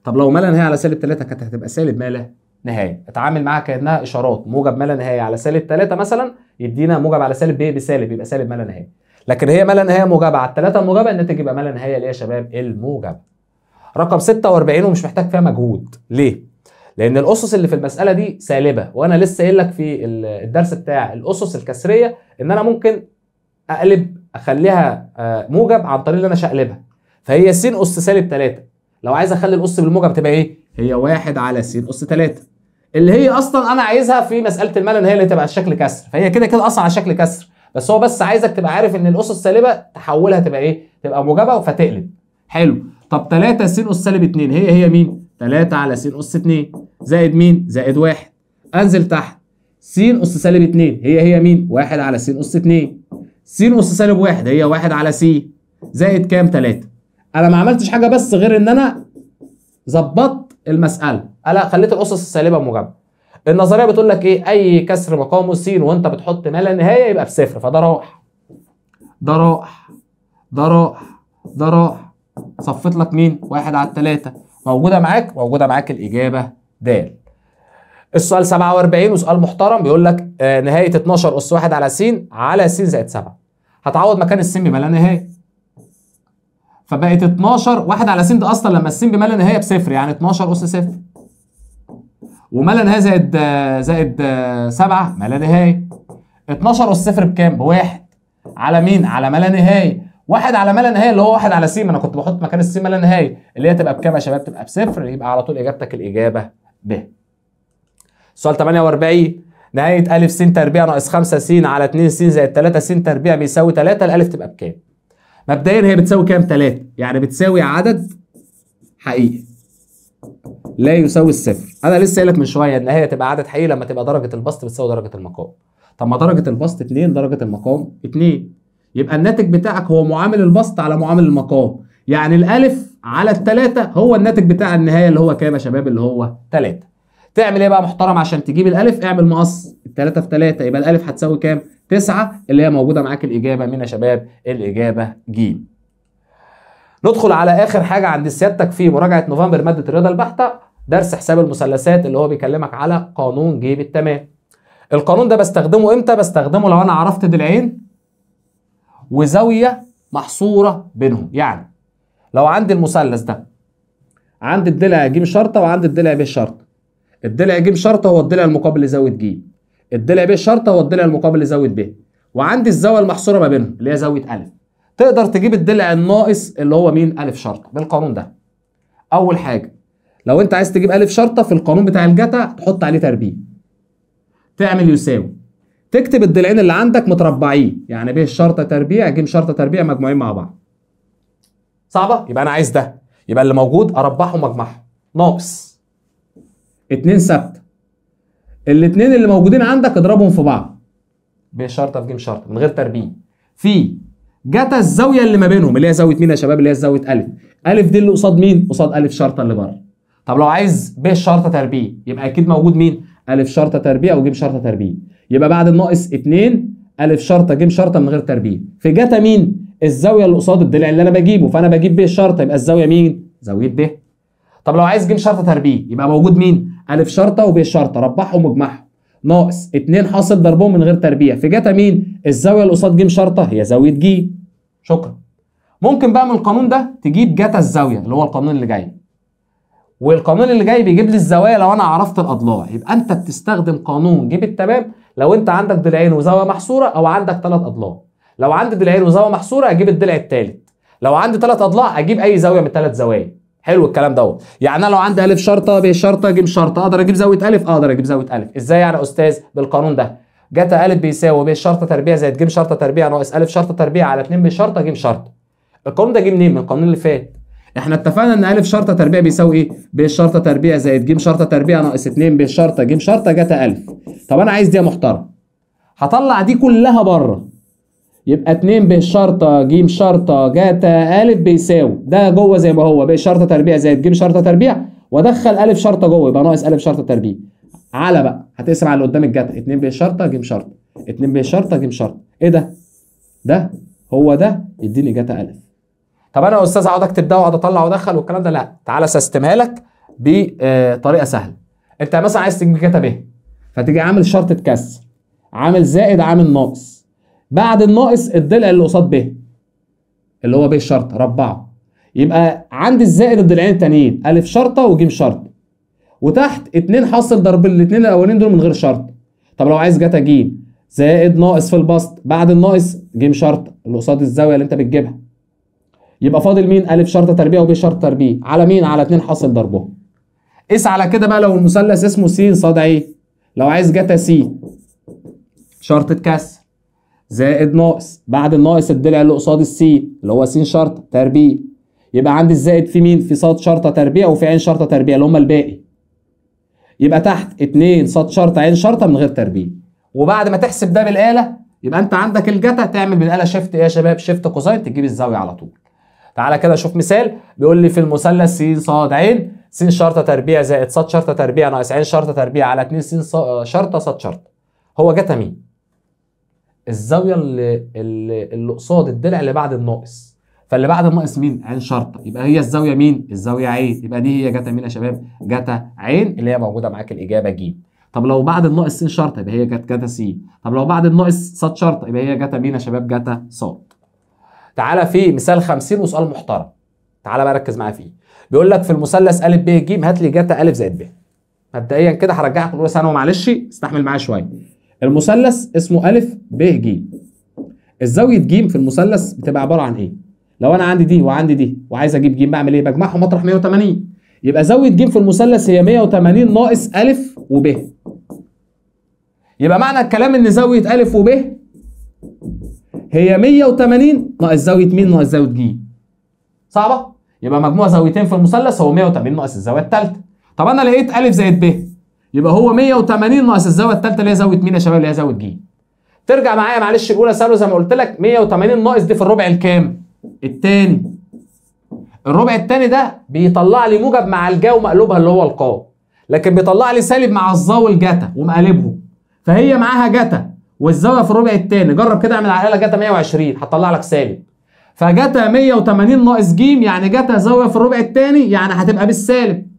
طب لو ما لا نهايه على سالب 3 كانت هتبقى سالب ما لا نهايه اتعامل معاها كانها اشارات موجب ما لا نهايه على سالب 3 مثلا يدينا موجب على سالب ب ايه؟ بسالب يبقى سالب ما لا نهايه لكن هي ما لا نهايه موجبه على الثلاثه الموجبه الناتج يبقى ما لا نهايه ليه يا شباب الموجب رقم 46 ومش محتاج فيها مجهود ليه لان الاسس اللي في المساله دي سالبه وانا لسه قايل لك في الدرس بتاع الاسس الكسريه ان انا ممكن اقلب اخليها آه، موجب عن طريق ان انا شقلبها فهي س اس سالب 3 لو عايز اخلي الاس بالموجب تبقى ايه هي 1 على س اس 3 اللي هي اصلا انا عايزها في مساله الملن هي اللي تبقى شكل كسر فهي كده كده اصلا على شكل كسر بس هو بس عايزك تبقى عارف ان الاسس السالبه تحولها تبقى ايه تبقى موجبه فتقلب حلو طب 3 س اس سالب 2 هي هي مين 3 على س اس 2 زائد مين زائد 1 انزل تحت س اس سالب 2 هي هي مين 1 على س اس 2 س اس سالب 1 هي 1 على س زائد كام 3 انا ما عملتش حاجه بس غير ان انا ظبطت المساله انا خليت الاسس السالبه موجبه النظريه بتقول لك ايه اي كسر مقامه س وانت بتحط ما لا نهايه يبقى بصفر فده راح ده راح ده راح ده راح صفيت لك مين واحد على الثلاثه موجوده معاك موجوده معاك الاجابه د السؤال 47 وسؤال محترم بيقول لك آه، نهايه 12 اس 1 على س على س زائد 7 هتعوض مكان السين بما لا نهايه فبقت 12 واحد على سين ده اصلا لما السين بما لا نهايه بصفر يعني 12 اس صفر وما لا نهايه زائد زائد 7 ما لا نهايه 12 اس صفر بكام؟ بواحد على مين؟ على ما لا نهايه واحد على ما لا نهايه اللي هو واحد على سين انا كنت بحط مكان السين ما لا نهايه اللي هي تبقى بكام يا شباب؟ تبقى بصفر يبقى على طول اجابتك الاجابه ب. سؤال 48 نهايه ا س تربيع ناقص 5 س على 2 س زائد 3 س تربيع بيساوي 3 الالف تبقى بكام؟ مبدئيا هي بتساوي كام 3 يعني بتساوي عدد حقيقي لا يساوي الصفر انا لسه قايل لك من شويه ان هي تبقى عدد حقيقي لما تبقى درجه البسط بتساوي درجه المقام طب ما درجه البسط 2 درجه المقام 2 يبقى الناتج بتاعك هو معامل البسط على معامل المقام يعني الالف على الثلاثه هو الناتج بتاع النهايه اللي هو كام يا شباب اللي هو 3 تعمل ايه بقى محترم عشان تجيب الالف اعمل مقص 3 في 3 يبقى الالف هتساوي كام 9 اللي هي موجوده معاك الاجابه مين يا شباب الاجابه ج ندخل على اخر حاجه عند سيادتك في مراجعه نوفمبر ماده الرياضه البحته درس حساب المثلثات اللي هو بيكلمك على قانون ج بالتمام القانون ده بستخدمه امتى بستخدمه لو انا عرفت ضلعين وزاويه محصوره بينهم يعني لو عندي المثلث ده عندي الضلع ج شرطه وعندي الضلع ب شرطه الضلع ج شرطه هو الضلع المقابل لزاويه ج الضلع ب شرطه هو الضلع المقابل لزاويه ب وعندي الزاويه المحصوره ما بينهم اللي هي زاويه الف تقدر تجيب الضلع الناقص اللي هو مين الف شرطه بالقانون ده اول حاجه لو انت عايز تجيب الف شرطه في القانون بتاع الجتا تحط عليه تربيع تعمل يساوي تكتب الضلعين اللي عندك متربعين يعني ب شرطه تربيع ج شرطه تربيع مجموعين مع بعض صعبه يبقى انا عايز ده يبقى اللي موجود اربعهم واجمعهم ناقص اتنين ثابته الاتنين اللي موجودين عندك اضربهم في بعض ب شرطه في جيم شرطه من غير تربيع في جتا الزاويه اللي ما بينهم اللي هي زاويه مين يا شباب اللي هي زاويه الف الف دي اللي قصاد مين قصاد الف شرطه اللي بره طب لو عايز ب شرطه تربيع يبقى اكيد موجود مين الف شرطه تربيع ج شرطه تربيع يبقى بعد الناقص اتنين الف شرطه جيم شرطه من غير تربيع في جتا مين الزاويه اللي قصاد الضلع اللي انا بجيبه فانا بجيب ب شرطه يبقى الزاويه مين زاويه ب طب لو عايز ج شرطه تربيع يبقى موجود مين؟ الف شرطه وب شرطه ربحهم واجمعهم ناقص 2 حاصل ضربهم من غير تربيع في جتا مين؟ الزاويه اللي قصاد ج شرطه هي زاويه ج شكرا ممكن بقى من القانون ده تجيب جتا الزاويه اللي هو القانون اللي جاي والقانون اللي جاي بيجيب لي الزوايا لو انا عرفت الاضلاع يبقى انت بتستخدم قانون جيب التمام لو انت عندك ضلعين وزاويه محصوره او عندك ثلاث اضلاع لو عندي ضلعين وزاويه محصوره اجيب الضلع الثالث لو عندي ثلاث اضلاع اجيب اي زاويه من ثلاث زوايا حلو الكلام دوت يعني انا لو عندي الف شرطه ب شرطه ج شرطه اقدر اجيب زاويه الف اقدر اجيب زاويه الف ازاي يعني يا استاذ بالقانون ده جتا الف بيساوي ب شرطه تربيع زائد ج شرطه تربيع ناقص الف شرطه تربيع على 2 ب شرطه ج شرطه القانون ده جه منين من القانون اللي فات احنا اتفقنا ان الف شرطه تربيع بيساوي ايه ب شرطه تربيع زائد ج شرطه تربيع ناقص 2 ب شرطه ج شرطه جتا الف طب انا عايز دي يا محترم هطلع دي كلها بره يبقى 2 ب شرطه ج شرطه جتا ا بيساوي ده جوه زي ما هو ب شرطه تربيع زائد ج شرطه تربيع وادخل ا شرطه جوه يبقى ناقص ا شرطه تربيع على بقى هتقسم على اللي قدام الجتا 2 ب شرطه ج شرطه 2 ب شرطه ج شرطه ايه ده؟ ده هو ده يديني جتا ا طب انا يا استاذ اقعد اكتب ده واقعد اطلع وادخل والكلام ده لا تعالى سيستمها لك بطريقه آه، سهله انت مثلا عايز تجيب جتا ب فتيجي عامل شرطه كسر عامل زائد عامل ناقص بعد الناقص الضلع اللي قصاد ب اللي هو ب شرطه ربعه يبقى عندي الزائد الضلعين التانيين ا شرطه وج شرطه وتحت اتنين حاصل ضرب الاتنين الاولين دول من غير شرط طب لو عايز جتا ج زائد ناقص في البسط بعد الناقص ج شرط اللي قصاد الزاويه اللي انت بتجيبها يبقى فاضل مين ا شرطه تربيع وب شرطه تربيع على مين على اتنين حاصل ضربهم قيس على كده بقى لو المثلث اسمه س ص ايه لو عايز جتا س شرطه كسر زائد ناقص بعد الناقص الضلع اللي قصاد السي اللي هو س شرطه تربيع يبقى عندي الزائد في مين في ص شرطه تربيع وفي ع شرطه تربيع اللي هم الباقي يبقى تحت 2 ص شرطه ع شرطه من غير تربيع وبعد ما تحسب ده بالاله يبقى انت عندك الجتا تعمل بالاله شيفت ايه يا شباب شيفت كوزاين تجيب الزاويه على طول تعالى كده شوف مثال بيقول لي في المثلث س ص ع س شرطه تربيع زائد ص شرطه تربيع ناقص ع شرطه تربيع على 2 س آه، شرطه ص شرطه هو جتا مين الزاويه اللي اللي قصاد الضلع اللي بعد الناقص فاللي بعد الناقص مين عين شرطه يبقى هي الزاويه مين الزاويه عين يبقى دي هي جتا مين يا شباب جتا عين اللي هي موجوده معاك الاجابه ج طب لو بعد الناقص س شرطه يبقى هي جت جتا س طب لو بعد الناقص ص شرطه يبقى هي جتا مين يا شباب جتا ص تعالى في مثال 50 وسؤال محترم تعالى بقى ركز معايا فيه بيقول لك في المثلث ا ب ج هات لي جتا ا زائد ب مبدئيا كده هرجعك لاولى ثانوي معلش استحمل معايا شويه المثلث اسمه ألف ب ج الزاوية ج في المثلث بتبقى عبارة عن إيه؟ لو أنا عندي دي وعندي دي وعايز أجيب ج بعمل إيه؟ بجمعهم مطرح 180 يبقى زاوية ج في المثلث هي 180 ناقص ألف وب يبقى معنى الكلام إن زاوية ألف وب هي 180 ناقص زاوية مين ناقص زاوية ج صعبة؟ يبقى مجموع زاويتين في المثلث هو 180 ناقص الزاوية الثالثة طب أنا لقيت ا زائد ب يبقى هو 180 ناقص الزاويه الثالثه اللي هي زاويه مين يا شباب اللي هي زاويه جي ترجع معايا معلش الاولى سالو زي ما قلت لك 180 ناقص دي في الربع الكام الثاني الربع الثاني ده بيطلع لي موجب مع الجا ومقلوبها اللي هو القا لكن بيطلع لي سالب مع الظا الجتا ومقالبه فهي معاها جتا والزاويه في الربع الثاني جرب كده اعمل عليها جتا 120 هتطلع لك سالب فجتا 180 ناقص ج يعني جتا زاويه في الربع الثاني يعني هتبقى بالسالب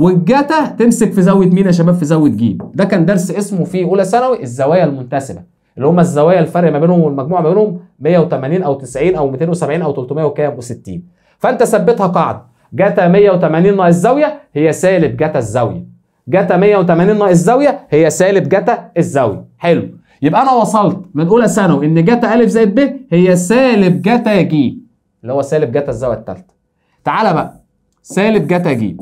والجتا تمسك في زاويه مين يا شباب في زاويه ج ده كان درس اسمه في اولى ثانوي الزوايا المنتسبه اللي هم الزوايا الفرق ما بينهم والمجموع ما بينهم 180 او 90 او 270 او 300 وكام و60 فانت ثبتها قاعده جتا 180 ناقص زاويه هي سالب جتا الزاويه جتا 180 ناقص زاويه هي سالب جتا الزاويه حلو يبقى انا وصلت من اولى ثانوي ان جتا ا زائد ب هي سالب جتا ج اللي هو سالب جتا الزاويه الثالثه تعالى بقى سالب جتا ج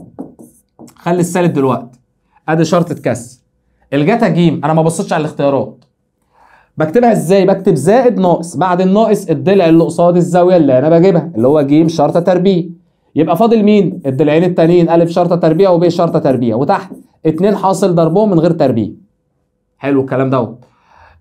خلي السالب دلوقتي ادي شرط اتكسر الجتا جيم انا ما بصيتش على الاختيارات بكتبها ازاي بكتب زائد ناقص بعد الناقص الضلع اللي قصاد الزاويه اللي انا بجيبها اللي هو جيم شرطه تربيع يبقى فاضل مين الضلعين التانيين ا شرطه تربيع وب شرطه تربيع وتحت اتنين حاصل ضربهم من غير تربيع حلو الكلام دوت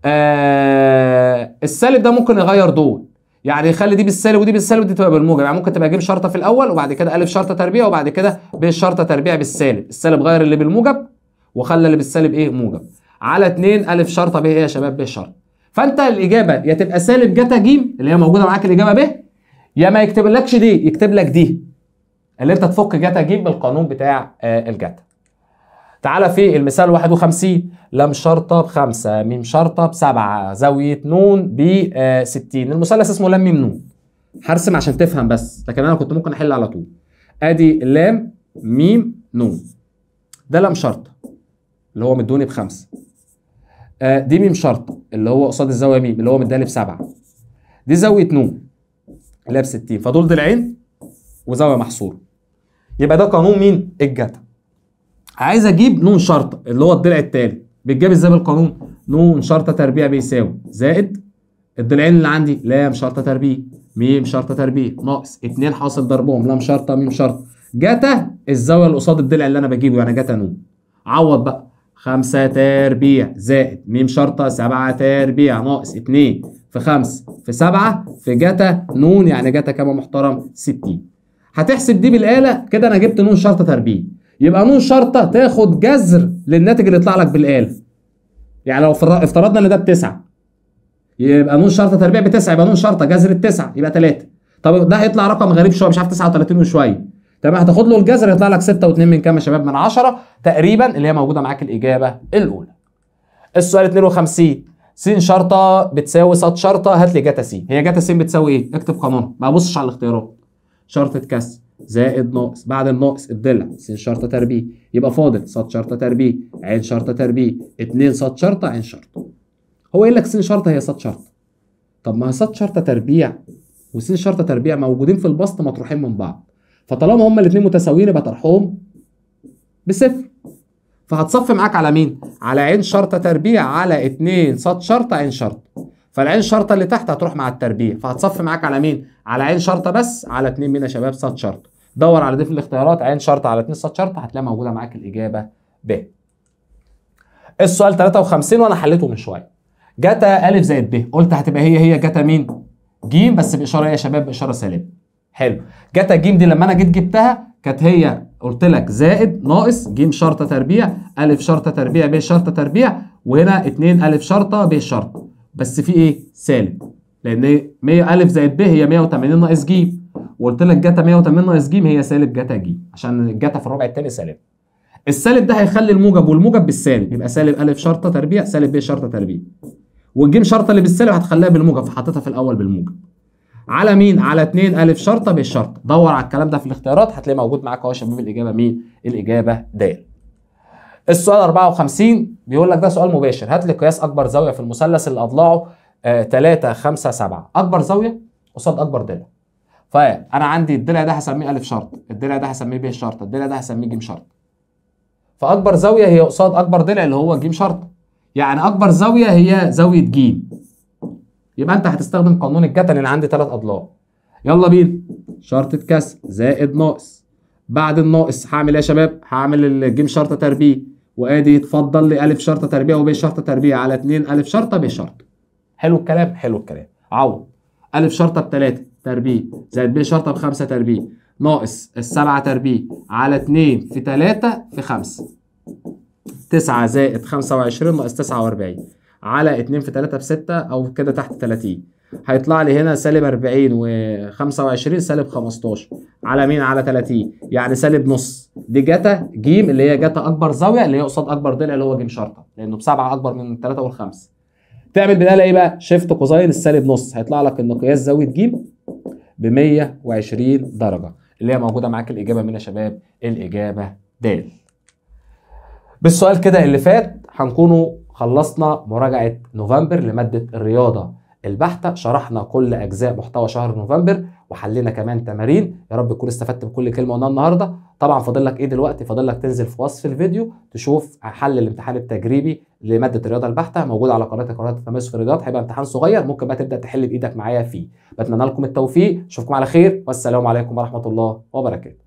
آه السالب ده ممكن يغير دول يعني يخلي دي بالسالب ودي بالسالب ودي تبقى بالموجب يعني ممكن تبقى ج شرطه في الاول وبعد كده ا شرطه تربيع وبعد كده ب شرطه تربيع بالسالب السالب غير اللي بالموجب وخلى اللي بالسالب ايه موجب على 2 ا شرطه ب ايه يا شباب ب شرطه فانت الاجابه يا تبقى سالب جتا ج اللي هي موجوده معاك الاجابه ب يا ما يكتبلكش دي يكتب لك دي اللي انت تفك جتا ج بالقانون بتاع آه، الجتا تعالى في المثال 51 لام شرطة بخمسة ميم شرطة بسبعة زاوية نون ب 60 آه، المثلث اسمه لام ميم نون هرسم عشان تفهم بس لكن انا كنت ممكن احل على طول ادي لام ميم نون ده لام شرطة اللي هو مدوني بخمسة آه، دي ميم شرطة اللي هو قصاد الزاوية ميم اللي هو مداني بسبعة دي زاوية نون اللي هي ب 60 فدول ضلعين وزاوية محصورة يبقى ده قانون مين؟ الجدل عايز اجيب نون شرطه اللي هو الضلع التالت بيتجاب ازاي بالقانون نون شرطه تربيع بيساوي زائد الضلعين اللي عندي لام شرطه تربيع ميم شرطه تربيع ناقص 2 حاصل ضربهم لام شرطه ميم شرطه جتا الزاويه اللي قصاد الضلع اللي انا بجيبه يعني جتا نون عوض بقى 5 تربيع زائد ميم شرطه 7 تربيع ناقص 2 في 5 في 7 في جتا نون يعني جتا كما محترم 60 هتحسب دي بالاله كده انا جبت نون شرطه تربيع يبقى نون شرطه تاخد جذر للناتج اللي يطلع لك بالاله يعني لو افترضنا ان ده بتسعه يبقى نون شرطه تربيع بتسعه يبقى نون شرطه جذر التسعه يبقى تلاتة. طب ده هيطلع رقم غريب شويه مش عارف 39 وشويه تمام هتاخد له الجذر يطلع لك 6 و2 من كام يا شباب من 10 تقريبا اللي هي موجوده معاك الاجابه الاولى السؤال 52 س شرطه بتساوي ص شرطه هات لي جتا س هي جتا س بتساوي ايه اكتب قانونها ما ابصش على الاختيارات شرطه كسر زائد ناقص بعد الناقص الضلع س شرطه تربيع يبقى فاضل ص شرطه تربيع ع شرطه تربيع 2 ص شرطه ع شرطه هو قال لك س شرطه هي ص شرطه طب ما ص شرطه تربيع وس شرطه تربيع موجودين في البسط مطروحين من بعض فطالما هما الاثنين متساويين يبقى طرحهم بصفر فهتصف معاك على مين على ع شرطه تربيع على 2 ص شرطه ع شرطه فالعين شرطه اللي تحت هتروح مع التربيع فهتصفي معاك على مين على عين شرطه بس على اتنين من شباب سات شرطه دور على ضيف الاختيارات عين شرطه على اتنين سات شرطه هتلاقي موجوده معاك الاجابه ب السؤال 53 وانا حليته من شويه جتا ا زائد ب قلت هتبقى هي هي جتا مين ج بس باشاره يا شباب باشاره سالبه حلو جتا ج دي لما انا جيت جبتها كانت هي قلت لك زائد ناقص ج شرطه تربيع الف شرطه تربيع ب شرطه تربيع وهنا 2 الف شرطه ب شرطه بس في ايه سالب لان 100 ا زائد ب هي 180 ناقص ج وقلت لك جتا 180 ناقص ج هي سالب جتا ج عشان الجتا في الربع الثاني سالب السالب ده هيخلي الموجب والموجب بالسالب يبقى سالب ا شرطه تربيع سالب ب شرطه تربيع والج شرطه اللي بالسالب هتخليها بالموجب فحطيتها في الاول بالموجب على مين على 2 ا شرطه بالشرطه دور على الكلام ده في الاختيارات هتلاقيه موجود معاك اهو يا شباب الاجابه مين الاجابه د السؤال 54 بيقول لك ده سؤال مباشر هات لي قياس اكبر زاويه في المثلث اللي اضلاعه 3 5 7 اكبر زاويه قصاد اكبر ضلع فانا عندي الضلع ده هسميه الف شرط الضلع ده هسميه ب شرط الضلع ده هسميه ج شرط فاكبر زاويه هي قصاد اكبر ضلع اللي هو ج شرط يعني اكبر زاويه هي زاويه ج يبقى انت هتستخدم قانون الجدل انا عندي ثلاث اضلاع يلا بينا شرطة كسر زائد ناقص بعد الناقص هعمل ايه يا شباب؟ هعمل الجيم شرطة تربيه وادي اتفضل لي الف شرطه تربيع وب شرطه تربيع على 2 الف شرطه ب شرطه حلو الكلام حلو الكلام عوض الف شرطه ب 3 تربيع زائد ب شرطه ب 5 تربيع ناقص السبعه تربيع على 2 في 3 في 5 9 زائد 25 ناقص 49 على 2 في 3 ب 6 او كده تحت 30 هيطلع لي هنا سالب 40 و25 سالب 15 على مين على 30 يعني سالب نص دي جتا ج اللي هي جتا اكبر زاويه اللي هي قصاد اكبر ضلع اللي هو ج شرطه لانه بسبعه اكبر من 3 والخمسه تعمل بدال ايه بقى شيفت كوزاين السالب نص هيطلع لك ان قياس زاويه ج ب 120 درجه اللي هي موجوده معاك الاجابه من يا شباب الاجابه د بالسؤال كده اللي فات هنكونوا خلصنا مراجعه نوفمبر لماده الرياضه البحتة شرحنا كل أجزاء محتوى شهر نوفمبر وحلينا كمان تمارين يا رب تكون استفدت بكل كلمة قلناها النهاردة طبعا فاضل لك إيه دلوقتي فاضل لك تنزل في وصف الفيديو تشوف حل الامتحان التجريبي لمادة الرياضة البحتة موجود على قناة قناة التماس في الرياضات هيبقى امتحان صغير ممكن بقى تبدأ تحل بإيدك معايا فيه بتمنى لكم التوفيق أشوفكم على خير والسلام عليكم ورحمة الله وبركاته